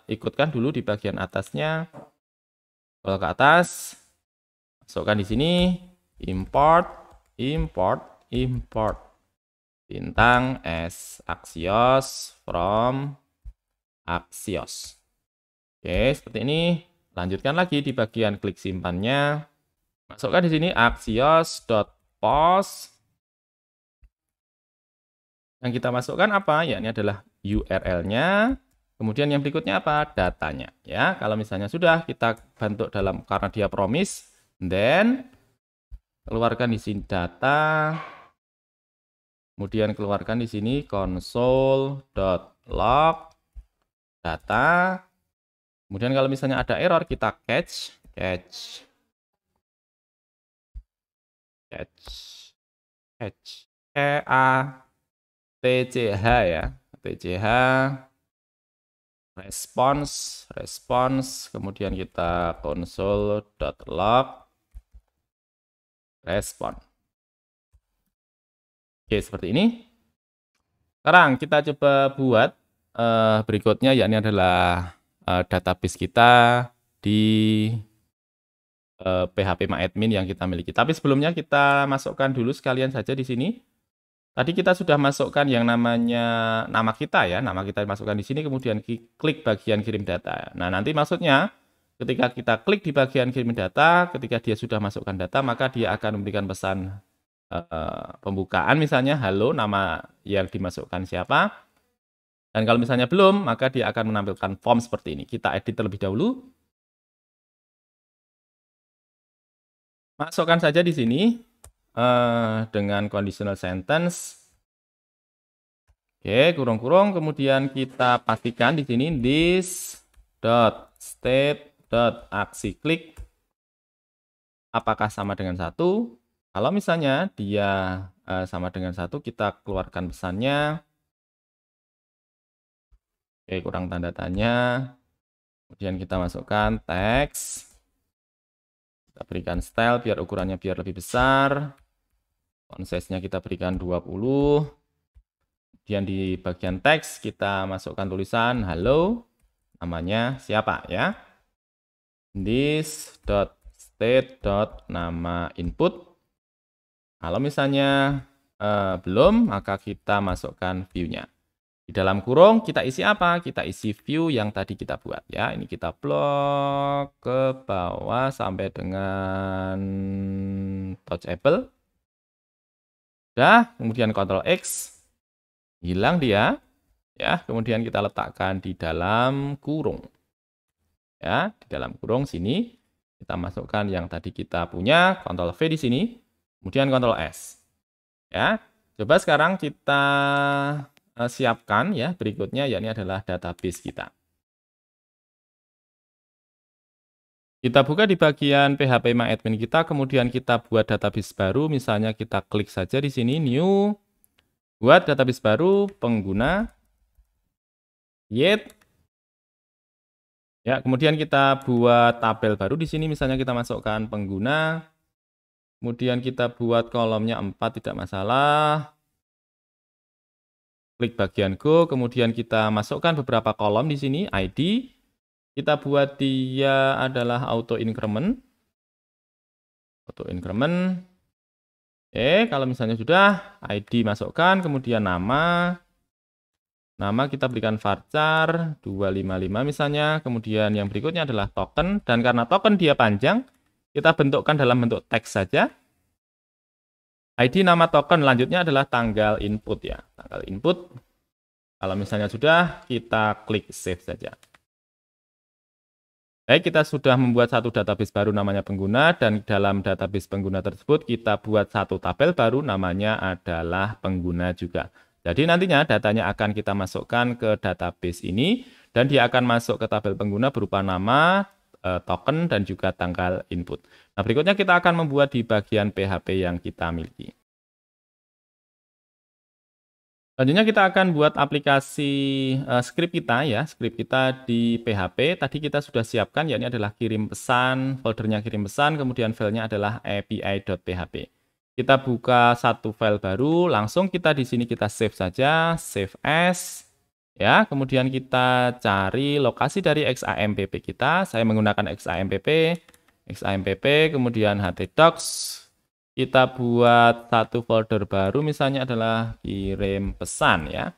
Speaker 1: ikutkan dulu di bagian atasnya scroll ke atas masukkan di sini import import import bintang s axios from axios oke seperti ini lanjutkan lagi di bagian klik simpannya masukkan di sini axios post. yang kita masukkan apa ya ini adalah URL-nya Kemudian yang berikutnya apa? Datanya. Ya, kalau misalnya sudah kita bentuk dalam karena dia promise, then keluarkan di sini data, kemudian keluarkan di sini console.log data. Kemudian kalau misalnya ada error kita catch, catch,
Speaker 2: catch, catch, E a
Speaker 1: t c h ya, t c h response response kemudian kita console.log respon oke seperti ini sekarang kita coba buat uh, berikutnya yakni adalah uh, database kita di uh, eh, PHP yang kita miliki tapi sebelumnya kita masukkan dulu sekalian saja di sini Tadi kita sudah masukkan yang namanya nama kita ya, nama kita dimasukkan di sini, kemudian klik bagian kirim data. Nah, nanti maksudnya ketika kita klik di bagian kirim data, ketika dia sudah masukkan data, maka dia akan memberikan pesan uh, pembukaan misalnya, halo, nama yang dimasukkan siapa. Dan kalau misalnya belum, maka dia akan menampilkan form seperti ini. Kita edit terlebih dahulu. Masukkan saja di sini Eh, dengan conditional sentence. Oke, kurung-kurung. Kemudian kita pastikan di sini this dot state dot aksi klik apakah sama dengan satu. Kalau misalnya dia uh, sama dengan satu, kita keluarkan pesannya. Oke, kurang tanda tanya. Kemudian kita masukkan teks. Kita berikan style biar ukurannya biar lebih besar. Font size-nya kita berikan 20. Kemudian di bagian teks kita masukkan tulisan halo, namanya siapa ya. This.state.nama input. Kalau misalnya eh, belum, maka kita masukkan view-nya. Di dalam kurung kita isi apa? Kita isi view yang tadi kita buat ya. Ini kita blok ke bawah sampai dengan touchable. Sudah, kemudian kontrol X, hilang dia. Ya, kemudian kita letakkan di dalam kurung. Ya, di dalam kurung sini kita masukkan yang tadi kita punya, kontrol V di sini, kemudian kontrol S. Ya, coba sekarang kita eh, siapkan ya berikutnya yakni adalah database kita. Kita buka di bagian PHP My Admin kita, kemudian kita buat database baru. Misalnya kita klik saja di sini New, buat database baru pengguna, yet. Ya, kemudian kita buat tabel baru di sini. Misalnya kita masukkan pengguna, kemudian kita buat kolomnya 4 tidak masalah. Klik bagian Go, kemudian kita masukkan beberapa kolom di sini, ID, kita buat dia adalah auto increment. Auto increment. Oke, kalau misalnya sudah ID masukkan, kemudian nama. Nama kita berikan varchar 255 misalnya. Kemudian yang berikutnya adalah token dan karena token dia panjang, kita bentukkan dalam bentuk teks saja. ID nama token lanjutnya adalah tanggal input ya. Tanggal input. Kalau misalnya sudah, kita klik save saja. Baik, kita sudah membuat satu database baru namanya pengguna dan dalam database pengguna tersebut kita buat satu tabel baru namanya adalah pengguna juga. Jadi nantinya datanya akan kita masukkan ke database ini dan dia akan masuk ke tabel pengguna berupa nama, e, token, dan juga tanggal input. Nah, berikutnya kita akan membuat di bagian PHP yang kita miliki. Selanjutnya kita akan buat aplikasi uh, script kita ya, script kita di PHP. Tadi kita sudah siapkan yakni adalah kirim pesan, foldernya kirim pesan, kemudian filenya adalah api.php. Kita buka satu file baru, langsung kita di sini kita save saja, save as. Ya, kemudian kita cari lokasi dari XAMPP kita. Saya menggunakan XAMPP, XAMPP, kemudian htdocs kita buat satu folder baru misalnya adalah kirim pesan ya.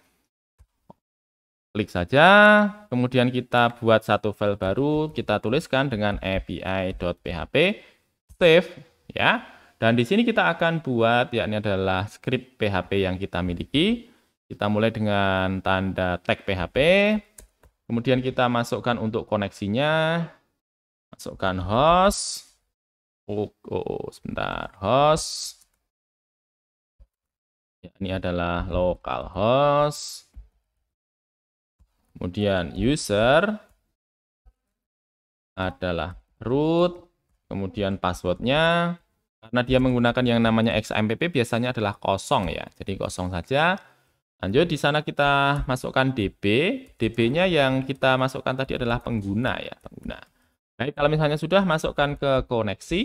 Speaker 1: Klik saja, kemudian kita buat satu file baru, kita tuliskan dengan api.php, save ya. Dan di sini kita akan buat yakni adalah script PHP yang kita miliki. Kita mulai dengan tanda tag PHP, kemudian kita masukkan untuk koneksinya, masukkan host, Oh, oh, oh sebentar. Host. Ya, ini adalah local host. Kemudian user adalah root. Kemudian passwordnya. Karena dia menggunakan yang namanya XMPP biasanya adalah kosong ya. Jadi kosong saja. Lanjut di sana kita masukkan DB. DB-nya yang kita masukkan tadi adalah pengguna ya, pengguna. Baik, kalau misalnya sudah masukkan ke koneksi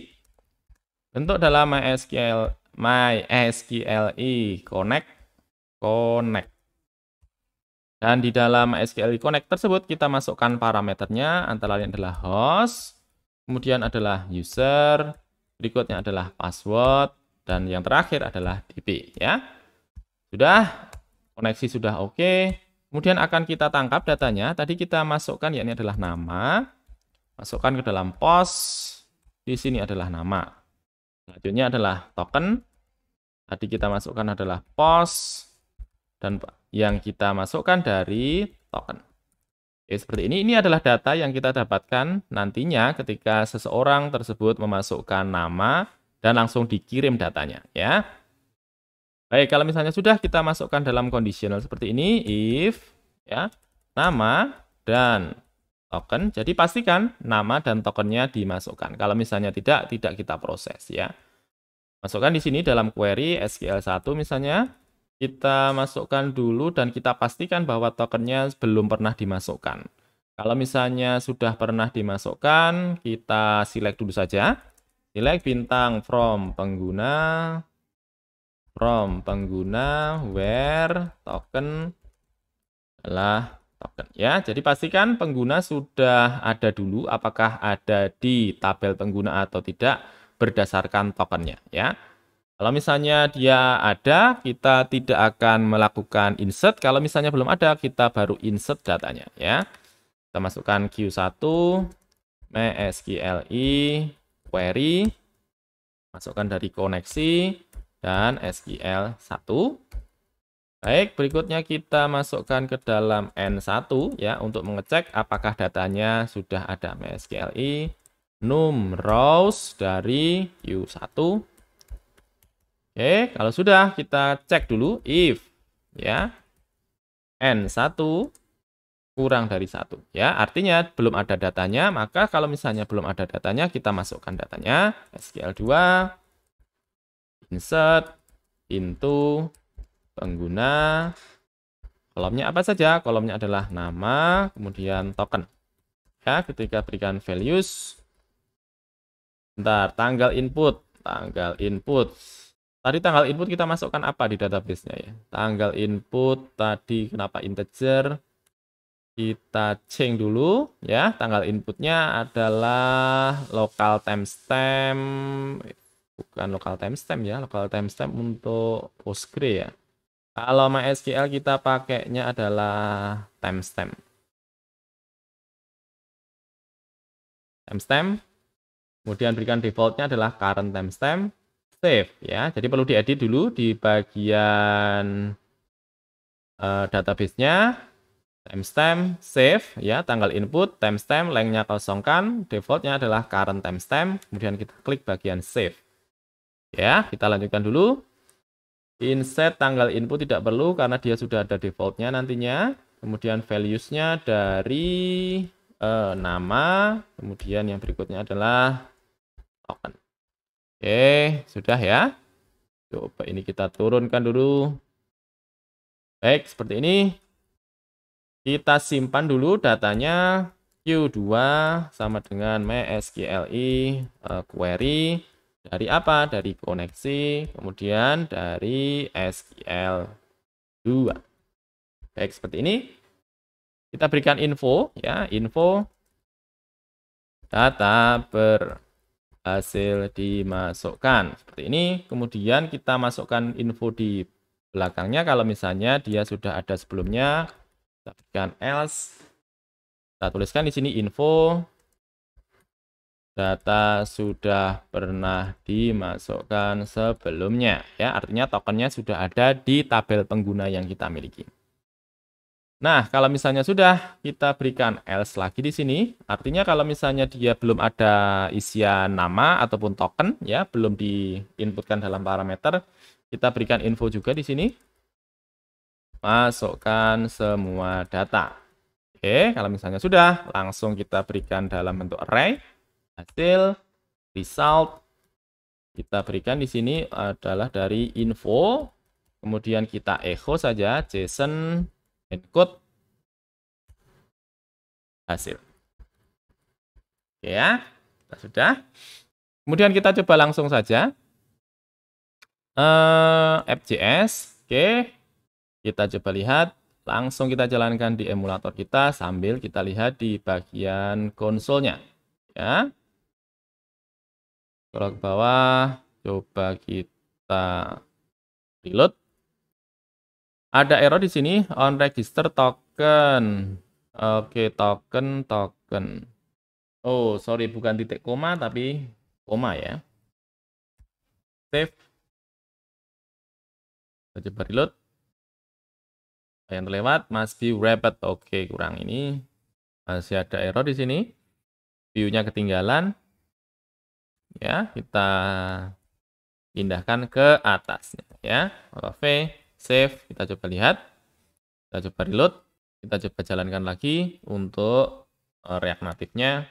Speaker 1: bentuk dalam MySQL MySQLi connect connect. Dan di dalam MySQLi connect tersebut kita masukkan parameternya antara lain adalah host, kemudian adalah user, berikutnya adalah password dan yang terakhir adalah DB ya. Sudah koneksi sudah oke. Okay. Kemudian akan kita tangkap datanya. Tadi kita masukkan yakni adalah nama Masukkan ke dalam pos. Di sini adalah nama. Selanjutnya adalah token. Tadi kita masukkan adalah pos. Dan yang kita masukkan dari token. Oke, seperti ini. Ini adalah data yang kita dapatkan nantinya ketika seseorang tersebut memasukkan nama dan langsung dikirim datanya. ya. Baik, kalau misalnya sudah kita masukkan dalam conditional seperti ini, if ya nama dan token. Jadi pastikan nama dan tokennya dimasukkan. Kalau misalnya tidak, tidak kita proses ya. Masukkan di sini dalam query SQL1 misalnya. Kita masukkan dulu dan kita pastikan bahwa tokennya belum pernah dimasukkan. Kalau misalnya sudah pernah dimasukkan, kita select dulu saja. Select bintang from pengguna, from pengguna where token adalah token ya. Jadi pastikan pengguna sudah ada dulu apakah ada di tabel pengguna atau tidak berdasarkan tokennya ya. Kalau misalnya dia ada, kita tidak akan melakukan insert. Kalau misalnya belum ada, kita baru insert datanya ya. Kita masukkan Q1 MySQLi query masukkan dari koneksi dan SQL 1 Baik, berikutnya kita masukkan ke dalam N1 ya untuk mengecek apakah datanya sudah ada MSQLi num rows dari U1. Oke, kalau sudah kita cek dulu if ya N1 kurang dari satu ya artinya belum ada datanya maka kalau misalnya belum ada datanya kita masukkan datanya SQL2 insert into pengguna kolomnya apa saja kolomnya adalah nama kemudian token ya ketika berikan values bentar tanggal input tanggal input tadi tanggal input kita masukkan apa di database-nya ya tanggal input tadi kenapa integer kita change dulu ya tanggal inputnya adalah local timestamp bukan local timestamp ya local timestamp untuk Postgre ya kalau MySQL kita pakainya adalah timestamp. Timestamp. Kemudian berikan defaultnya adalah current timestamp. Save ya. Jadi perlu diedit dulu di bagian uh, database-nya timestamp save ya tanggal input timestamp lengthnya kosongkan defaultnya adalah current timestamp kemudian kita klik bagian save ya kita lanjutkan dulu Inset tanggal input tidak perlu karena dia sudah ada defaultnya nantinya. Kemudian values-nya dari uh, nama. Kemudian yang berikutnya adalah token. Oke, sudah ya. Coba ini kita turunkan dulu. Baik, seperti ini. Kita simpan dulu datanya Q2 sama dengan MySQLi uh, query dari apa? Dari koneksi, kemudian dari SQL 2. Baik, seperti ini. Kita berikan info, ya, info data berhasil dimasukkan. Seperti ini, kemudian kita masukkan info di belakangnya. Kalau misalnya dia sudah ada sebelumnya, kita berikan else. Kita tuliskan di sini info data sudah pernah dimasukkan sebelumnya ya artinya tokennya sudah ada di tabel pengguna yang kita miliki nah kalau misalnya sudah kita berikan else lagi di sini artinya kalau misalnya dia belum ada isian nama ataupun token ya belum diinputkan dalam parameter kita berikan info juga di sini masukkan semua data oke kalau misalnya sudah langsung kita berikan dalam bentuk array hasil result kita berikan di sini adalah dari info kemudian kita echo saja JSON encode hasil oke ya kita sudah kemudian kita coba langsung saja eh FJS oke kita coba lihat langsung kita jalankan di emulator kita sambil kita lihat di bagian konsolnya ya scroll ke bawah coba kita reload ada error di sini on register token oke okay, token token oh sorry bukan titik koma tapi koma ya
Speaker 2: save kita coba reload
Speaker 1: yang terlewat masih view rapid oke okay, kurang ini masih ada error di sini view-nya ketinggalan ya kita pindahkan ke atasnya ya Ctrl V save kita coba lihat kita coba reload kita coba jalankan lagi untuk eh, React natifnya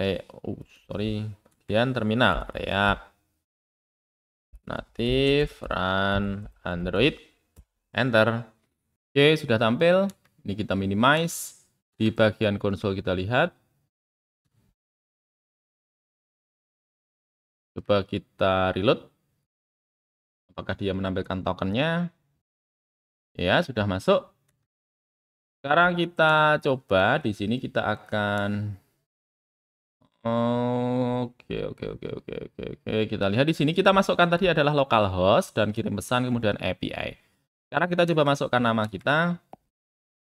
Speaker 1: Re oh, sorry bagian terminal React native run Android enter oke sudah tampil ini kita minimize di bagian
Speaker 2: konsol kita lihat
Speaker 1: Coba kita reload. Apakah dia menampilkan tokennya? Ya, sudah masuk. Sekarang kita coba di sini kita akan Oke, oke, oke, oke, oke, oke. Kita lihat di sini kita masukkan tadi adalah localhost dan kirim pesan kemudian API. Sekarang kita coba masukkan nama kita.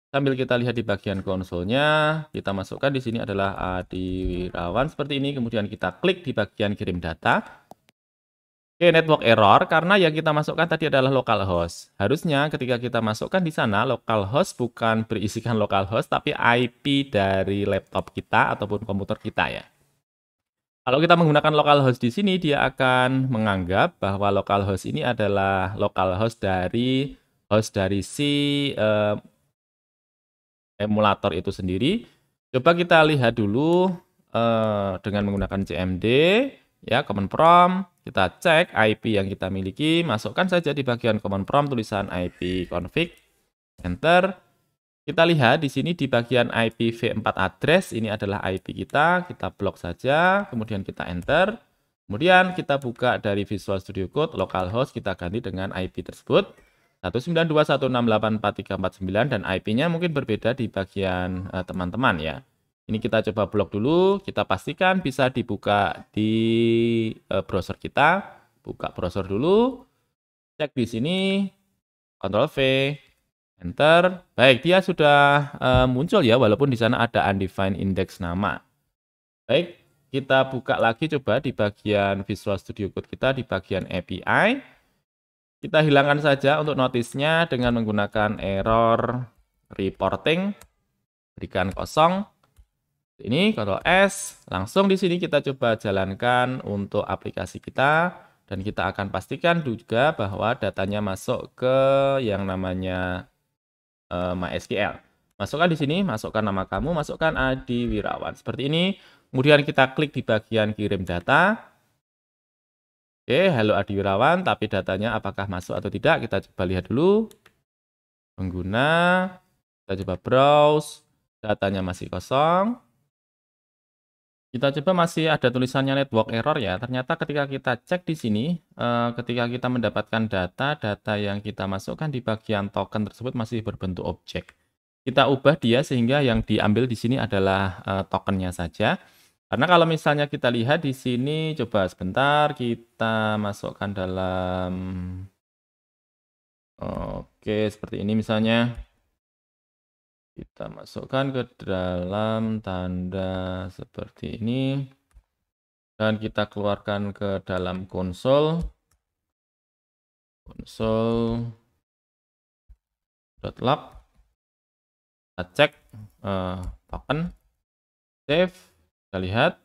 Speaker 1: Sambil kita lihat di bagian konsolnya, kita masukkan di sini adalah Adi Wirawan seperti ini. Kemudian kita klik di bagian kirim data. Oke, network error karena yang kita masukkan tadi adalah localhost. Harusnya ketika kita masukkan di sana localhost bukan berisikan localhost tapi IP dari laptop kita ataupun komputer kita ya. Kalau kita menggunakan localhost di sini dia akan menganggap bahwa localhost ini adalah localhost dari host dari si uh, emulator itu sendiri. Coba kita lihat dulu eh, dengan menggunakan CMD, ya command prompt, kita cek IP yang kita miliki, masukkan saja di bagian command prompt tulisan IP config, enter. Kita lihat di sini di bagian IPv4 address, ini adalah IP kita, kita blok saja, kemudian kita enter. Kemudian kita buka dari Visual Studio Code, localhost kita ganti dengan IP tersebut. 192.168.4349 dan IP-nya mungkin berbeda di bagian eh, teman-teman uh, ya. Ini kita coba blok dulu, kita pastikan bisa dibuka di uh, browser kita. Buka browser dulu. Cek di sini Ctrl V, enter. Baik, dia sudah uh, muncul ya walaupun di sana ada undefined index nama. Baik, kita buka lagi coba di bagian Visual Studio Code kita di bagian API. Kita hilangkan saja untuk notisnya dengan menggunakan error reporting. Berikan kosong. Ini kalau S. Langsung di sini kita coba jalankan untuk aplikasi kita. Dan kita akan pastikan juga bahwa datanya masuk ke yang namanya uh, MySQL. Masukkan di sini, masukkan nama kamu, masukkan Adi Wirawan. Seperti ini. Kemudian kita klik di bagian kirim data. Oke, halo Adi Wirawan, tapi datanya apakah masuk atau tidak? Kita coba lihat dulu. Pengguna, kita coba browse, datanya masih kosong. Kita coba masih ada tulisannya network error ya. Ternyata ketika kita cek di sini, eh, ketika kita mendapatkan data, data yang kita masukkan di bagian token tersebut masih berbentuk objek. Kita ubah dia sehingga yang diambil di sini adalah eh, tokennya saja. Karena kalau misalnya kita lihat di sini, coba sebentar kita masukkan dalam Oke, seperti ini misalnya. Kita masukkan ke dalam tanda seperti ini. Dan kita keluarkan ke dalam konsol.
Speaker 2: lab Kita cek uh, eh, token.
Speaker 1: Save. Kita lihat.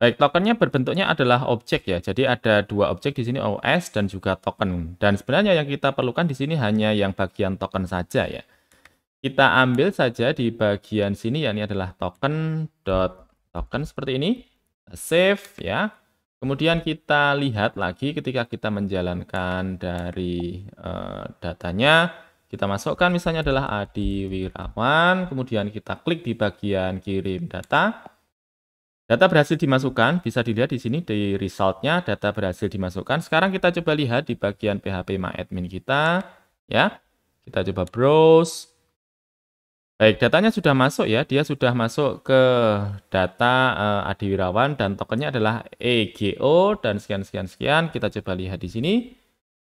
Speaker 1: Baik, tokennya berbentuknya adalah objek ya. Jadi ada dua objek di sini OS dan juga token. Dan sebenarnya yang kita perlukan di sini hanya yang bagian token saja ya. Kita ambil saja di bagian sini ya ini adalah token dot token seperti ini. Save ya. Kemudian kita lihat lagi ketika kita menjalankan dari uh, datanya, kita masukkan misalnya adalah Adi Wirawan, kemudian kita klik di bagian kirim data. Data berhasil dimasukkan, bisa dilihat di sini di resultnya data berhasil dimasukkan. Sekarang kita coba lihat di bagian PHP MyAdmin kita, ya. Kita coba browse. Baik, datanya sudah masuk ya. Dia sudah masuk ke data uh, Adi Wirawan dan tokennya adalah EGO dan sekian sekian sekian. Kita coba lihat di sini.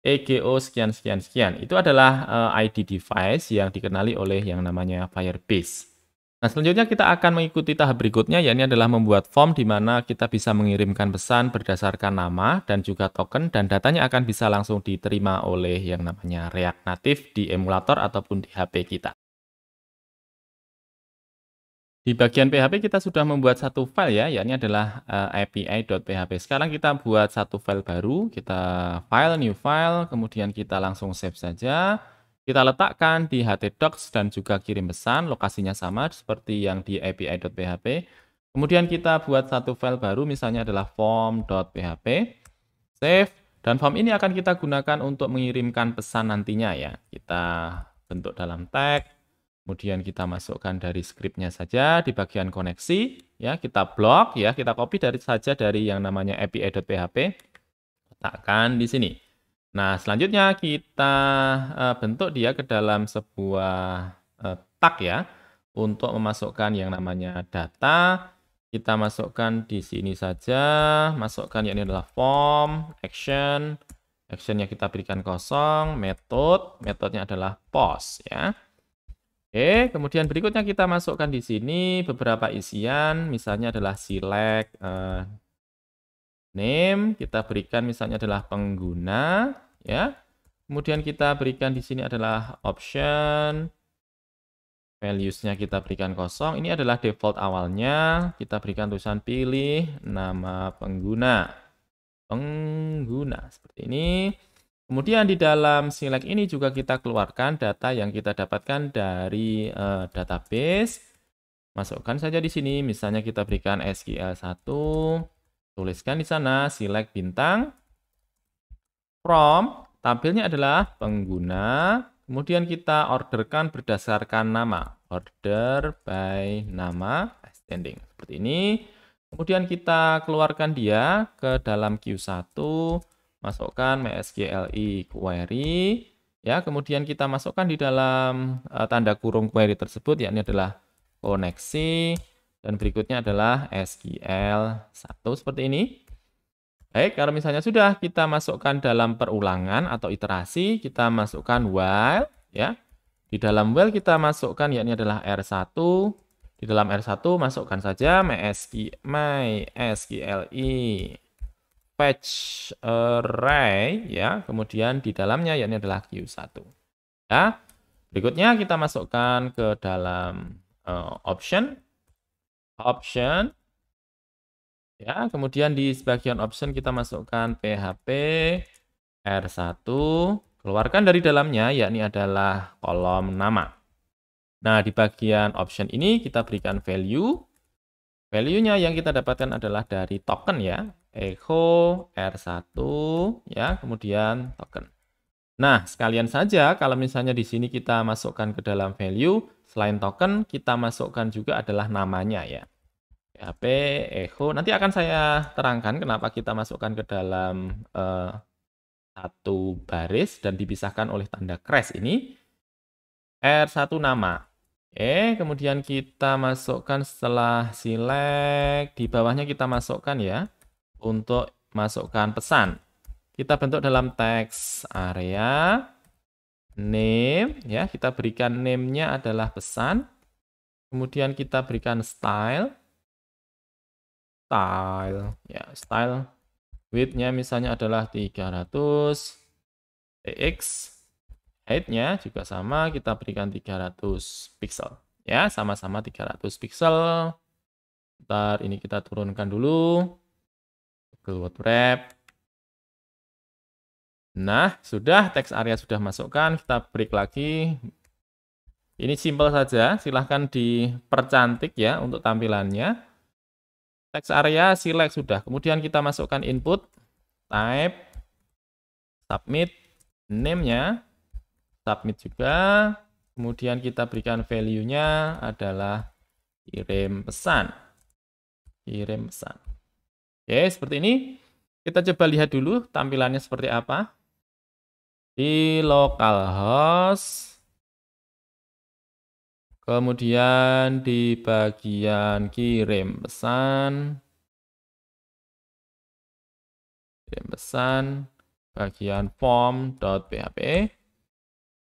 Speaker 1: EGO sekian sekian sekian. Itu adalah uh, eh, ID device yang dikenali oleh yang namanya Firebase. Nah, selanjutnya kita akan mengikuti tahap berikutnya, yakni adalah membuat form di mana kita bisa mengirimkan pesan berdasarkan nama dan juga token, dan datanya akan bisa langsung diterima oleh yang namanya React Native di emulator ataupun di HP kita. Di bagian PHP kita sudah membuat satu file ya, yakni adalah eh, api.php. Sekarang kita buat satu file baru, kita file, new file, kemudian kita langsung save saja. Kita letakkan di htdocs dan juga kirim pesan, lokasinya sama seperti yang di api.php. Kemudian kita buat satu file baru, misalnya adalah form.php. Save, dan form ini akan kita gunakan untuk mengirimkan pesan nantinya ya. Kita bentuk dalam tag, kemudian kita masukkan dari scriptnya saja di bagian koneksi. ya Kita blok, ya kita copy dari saja dari yang namanya api.php. Letakkan di sini. Nah, selanjutnya kita eh, bentuk dia ke dalam sebuah eh, tag ya untuk memasukkan yang namanya data. Kita masukkan di sini saja, masukkan yang ini adalah form, action, actionnya kita berikan kosong, method, metodenya adalah post ya. Oke, kemudian berikutnya kita masukkan di sini beberapa isian, misalnya adalah select, eh, name kita berikan misalnya adalah pengguna ya. Kemudian kita berikan di sini adalah option values-nya kita berikan kosong. Ini adalah default awalnya. Kita berikan tulisan pilih nama pengguna. Pengguna seperti ini. Kemudian di dalam select ini juga kita keluarkan data yang kita dapatkan dari uh, database. Masukkan saja di sini, misalnya kita berikan SQL 1 Tuliskan di sana select bintang from tampilnya adalah pengguna kemudian kita orderkan berdasarkan nama order by nama standing. seperti ini kemudian kita keluarkan dia ke dalam Q1 masukkan MySQLi query ya kemudian kita masukkan di dalam uh, tanda kurung query tersebut yakni adalah koneksi dan berikutnya adalah SQL1 seperti ini. Baik, kalau misalnya sudah kita masukkan dalam perulangan atau iterasi, kita masukkan while ya. Di dalam while kita masukkan yakni adalah R1. Di dalam R1 masukkan saja mysql mysqli patch array ya. Kemudian di dalamnya yakni adalah Q1. Ya. Berikutnya kita masukkan ke dalam uh, option option. Ya, kemudian di sebagian option kita masukkan PHP R1, keluarkan dari dalamnya yakni adalah kolom nama. Nah, di bagian option ini kita berikan value. Value-nya yang kita dapatkan adalah dari token ya, echo R1 ya, kemudian token. Nah, sekalian saja kalau misalnya di sini kita masukkan ke dalam value Selain token, kita masukkan juga adalah namanya ya. PHP echo. Nanti akan saya terangkan kenapa kita masukkan ke dalam uh, satu baris dan dipisahkan oleh tanda crash ini. R1 nama. eh kemudian kita masukkan setelah select, di bawahnya kita masukkan ya untuk masukkan pesan. Kita bentuk dalam teks area name ya kita berikan namenya adalah pesan kemudian kita berikan style style ya style widthnya misalnya adalah 300 px height-nya juga sama kita berikan 300 pixel ya sama-sama 300 pixel Ntar ini kita turunkan dulu Google Word Wrap Nah, sudah teks area sudah masukkan, kita break lagi. Ini simple saja, silahkan dipercantik ya untuk tampilannya. Teks area select sudah. Kemudian kita masukkan input, type, submit, name-nya, submit juga. Kemudian kita berikan value-nya adalah kirim pesan. Kirim pesan. Oke, seperti ini. Kita coba lihat dulu tampilannya seperti apa di localhost kemudian di
Speaker 2: bagian kirim pesan
Speaker 1: kirim pesan bagian form.php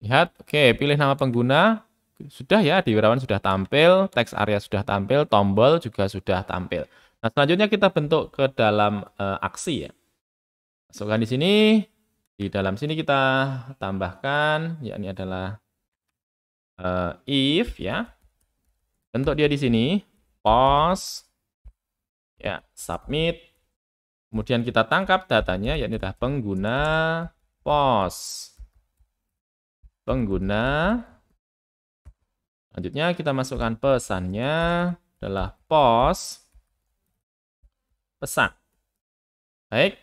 Speaker 1: lihat oke pilih nama pengguna sudah ya di Wirawan sudah tampil teks area sudah tampil tombol juga sudah tampil nah selanjutnya kita bentuk ke dalam e, aksi ya masukkan di sini di dalam sini kita tambahkan, yakni adalah uh, if ya. Bentuk dia di sini, pause, ya, submit. Kemudian kita tangkap datanya, yakni adalah pengguna pause. Pengguna. Selanjutnya kita masukkan pesannya adalah pause pesan. Baik,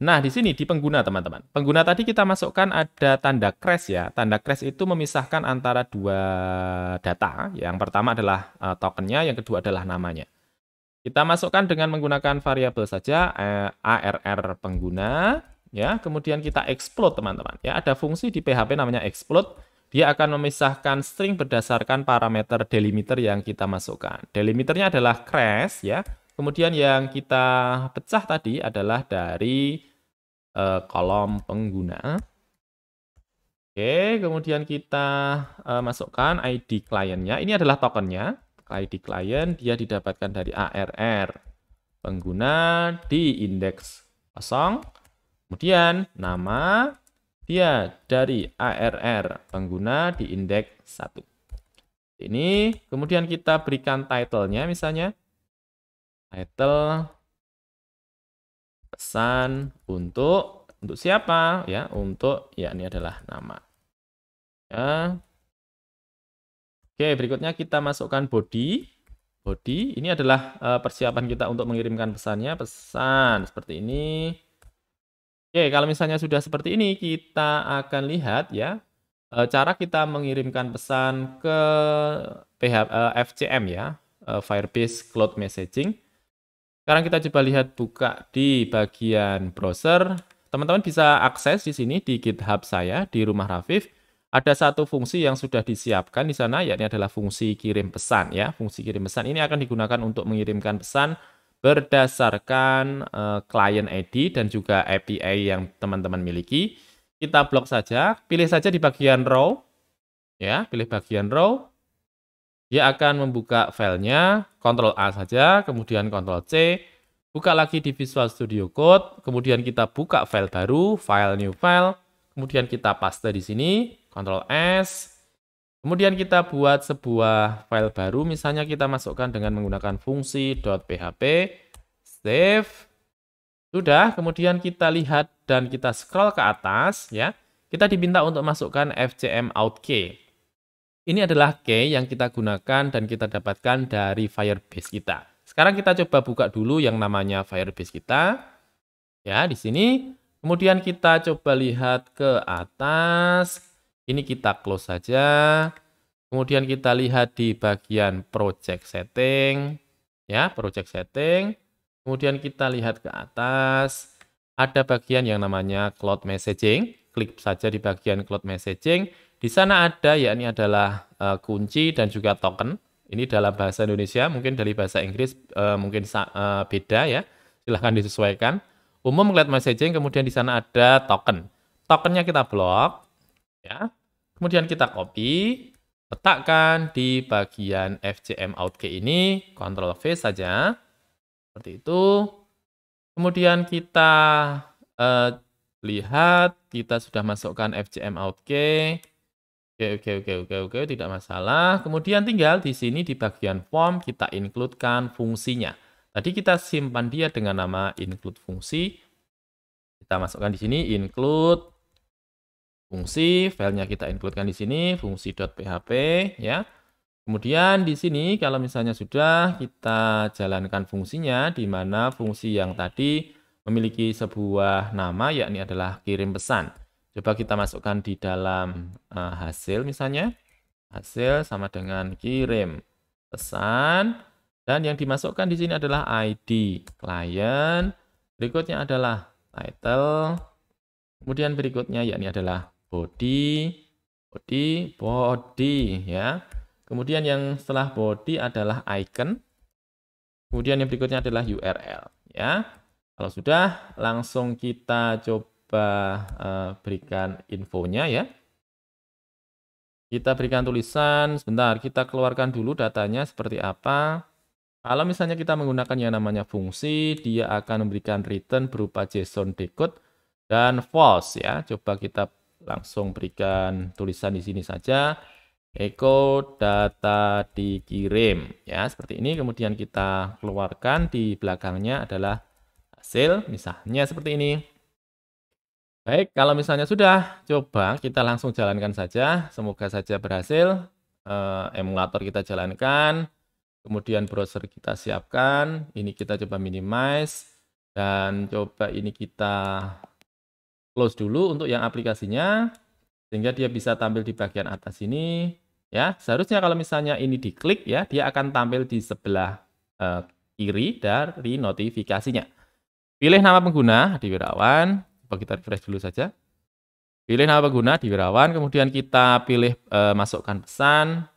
Speaker 1: Nah, di sini di pengguna teman-teman. Pengguna tadi kita masukkan ada tanda crash ya. Tanda crash itu memisahkan antara dua data. Yang pertama adalah uh, tokennya, yang kedua adalah namanya. Kita masukkan dengan menggunakan variabel saja eh, ARR pengguna ya. Kemudian kita explode teman-teman. Ya, ada fungsi di PHP namanya explode. Dia akan memisahkan string berdasarkan parameter delimiter yang kita masukkan. Delimiternya adalah crash ya. Kemudian yang kita pecah tadi adalah dari uh, kolom pengguna. Oke, kemudian kita uh, masukkan ID kliennya. Ini adalah tokennya. ID klien dia didapatkan dari ARR. Pengguna di indeks kosong. Kemudian nama dia dari ARR pengguna di indeks 1. Ini kemudian kita berikan title-nya misalnya title pesan untuk untuk siapa ya untuk ya ini adalah nama ya oke berikutnya kita masukkan body body ini adalah eh, persiapan kita untuk mengirimkan pesannya pesan seperti ini oke kalau misalnya sudah seperti ini kita akan lihat ya eh, cara kita mengirimkan pesan ke PH, eh, FCM ya Firebase Cloud Messaging sekarang kita coba lihat buka di bagian browser. Teman-teman bisa akses di sini di GitHub saya di rumah Rafif. Ada satu fungsi yang sudah disiapkan di sana, yakni adalah fungsi kirim pesan. ya. Fungsi kirim pesan ini akan digunakan untuk mengirimkan pesan berdasarkan uh, client ID dan juga API yang teman-teman miliki. Kita blok saja, pilih saja di bagian row, ya, pilih bagian row, dia akan membuka filenya, Ctrl A saja, kemudian Ctrl C, buka lagi di Visual Studio Code, kemudian kita buka file baru, file new file, kemudian kita paste di sini, Ctrl S, kemudian kita buat sebuah file baru, misalnya kita masukkan dengan menggunakan fungsi .php, save, sudah, kemudian kita lihat dan kita scroll ke atas, ya, kita diminta untuk masukkan fcm out key. Ini adalah key yang kita gunakan dan kita dapatkan dari Firebase kita. Sekarang kita coba buka dulu yang namanya Firebase kita. Ya, di sini. Kemudian kita coba lihat ke atas. Ini kita close saja. Kemudian kita lihat di bagian project setting. Ya, project setting. Kemudian kita lihat ke atas. Ada bagian yang namanya cloud messaging. Klik saja di bagian cloud messaging di sana ada, yakni adalah uh, kunci dan juga token. Ini dalam bahasa Indonesia, mungkin dari bahasa Inggris uh, mungkin uh, beda ya. Silahkan disesuaikan. Umum melihat messaging, kemudian di sana ada token. Tokennya kita blok, ya. Kemudian kita copy, letakkan di bagian FCM out key ini, Control V saja, seperti itu. Kemudian kita uh, lihat, kita sudah masukkan FCM out key, Oke, oke, oke, oke, oke, tidak masalah. Kemudian tinggal di sini di bagian form kita include-kan fungsinya. Tadi kita simpan dia dengan nama include fungsi. Kita masukkan di sini include fungsi, filenya kita includekan di sini fungsi.php ya. Kemudian di sini kalau misalnya sudah kita jalankan fungsinya di mana fungsi yang tadi memiliki sebuah nama yakni adalah kirim pesan. Coba kita masukkan di dalam uh, hasil misalnya. Hasil sama dengan kirim pesan. Dan yang dimasukkan di sini adalah ID klien. Berikutnya adalah title. Kemudian berikutnya yakni adalah body. Body, body ya. Kemudian yang setelah body adalah icon. Kemudian yang berikutnya adalah URL ya. Kalau sudah langsung kita coba coba eh, berikan infonya ya. Kita berikan tulisan, sebentar, kita keluarkan dulu datanya seperti apa. Kalau misalnya kita menggunakan yang namanya fungsi, dia akan memberikan return berupa JSON decode dan false ya. Coba kita langsung berikan tulisan di sini saja. Echo data dikirim ya seperti ini kemudian kita keluarkan di belakangnya adalah hasil misalnya seperti ini Baik, kalau misalnya sudah, coba kita langsung jalankan saja. Semoga saja berhasil. Eh, emulator kita jalankan, kemudian browser kita siapkan. Ini kita coba minimize dan coba ini kita close dulu untuk yang aplikasinya sehingga dia bisa tampil di bagian atas ini. Ya, seharusnya kalau misalnya ini diklik ya, dia akan tampil di sebelah eh, kiri dari notifikasinya. Pilih nama pengguna di Wirawan, kita refresh dulu saja. Pilih nama pengguna di Wirawan, kemudian kita pilih e, masukkan pesan.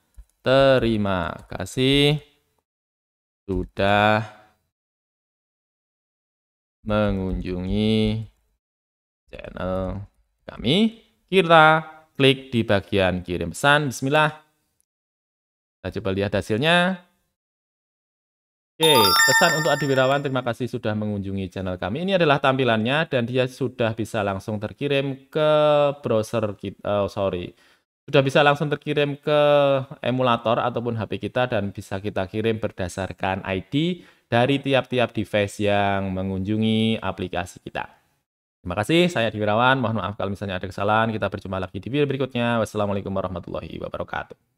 Speaker 1: Terima kasih sudah mengunjungi channel kami. Kita klik di bagian kirim pesan. Bismillah. Kita coba lihat hasilnya. Oke, pesan untuk Adi Wirawan, terima kasih sudah mengunjungi channel kami. Ini adalah tampilannya dan dia sudah bisa langsung terkirim ke browser kita, oh, eh, sorry, sudah bisa langsung terkirim ke emulator ataupun HP kita dan bisa kita kirim berdasarkan ID dari tiap-tiap device yang mengunjungi aplikasi kita. Terima kasih, saya Adi Wirawan. Mohon maaf kalau misalnya ada kesalahan. Kita berjumpa lagi di video berikutnya. Wassalamualaikum warahmatullahi wabarakatuh.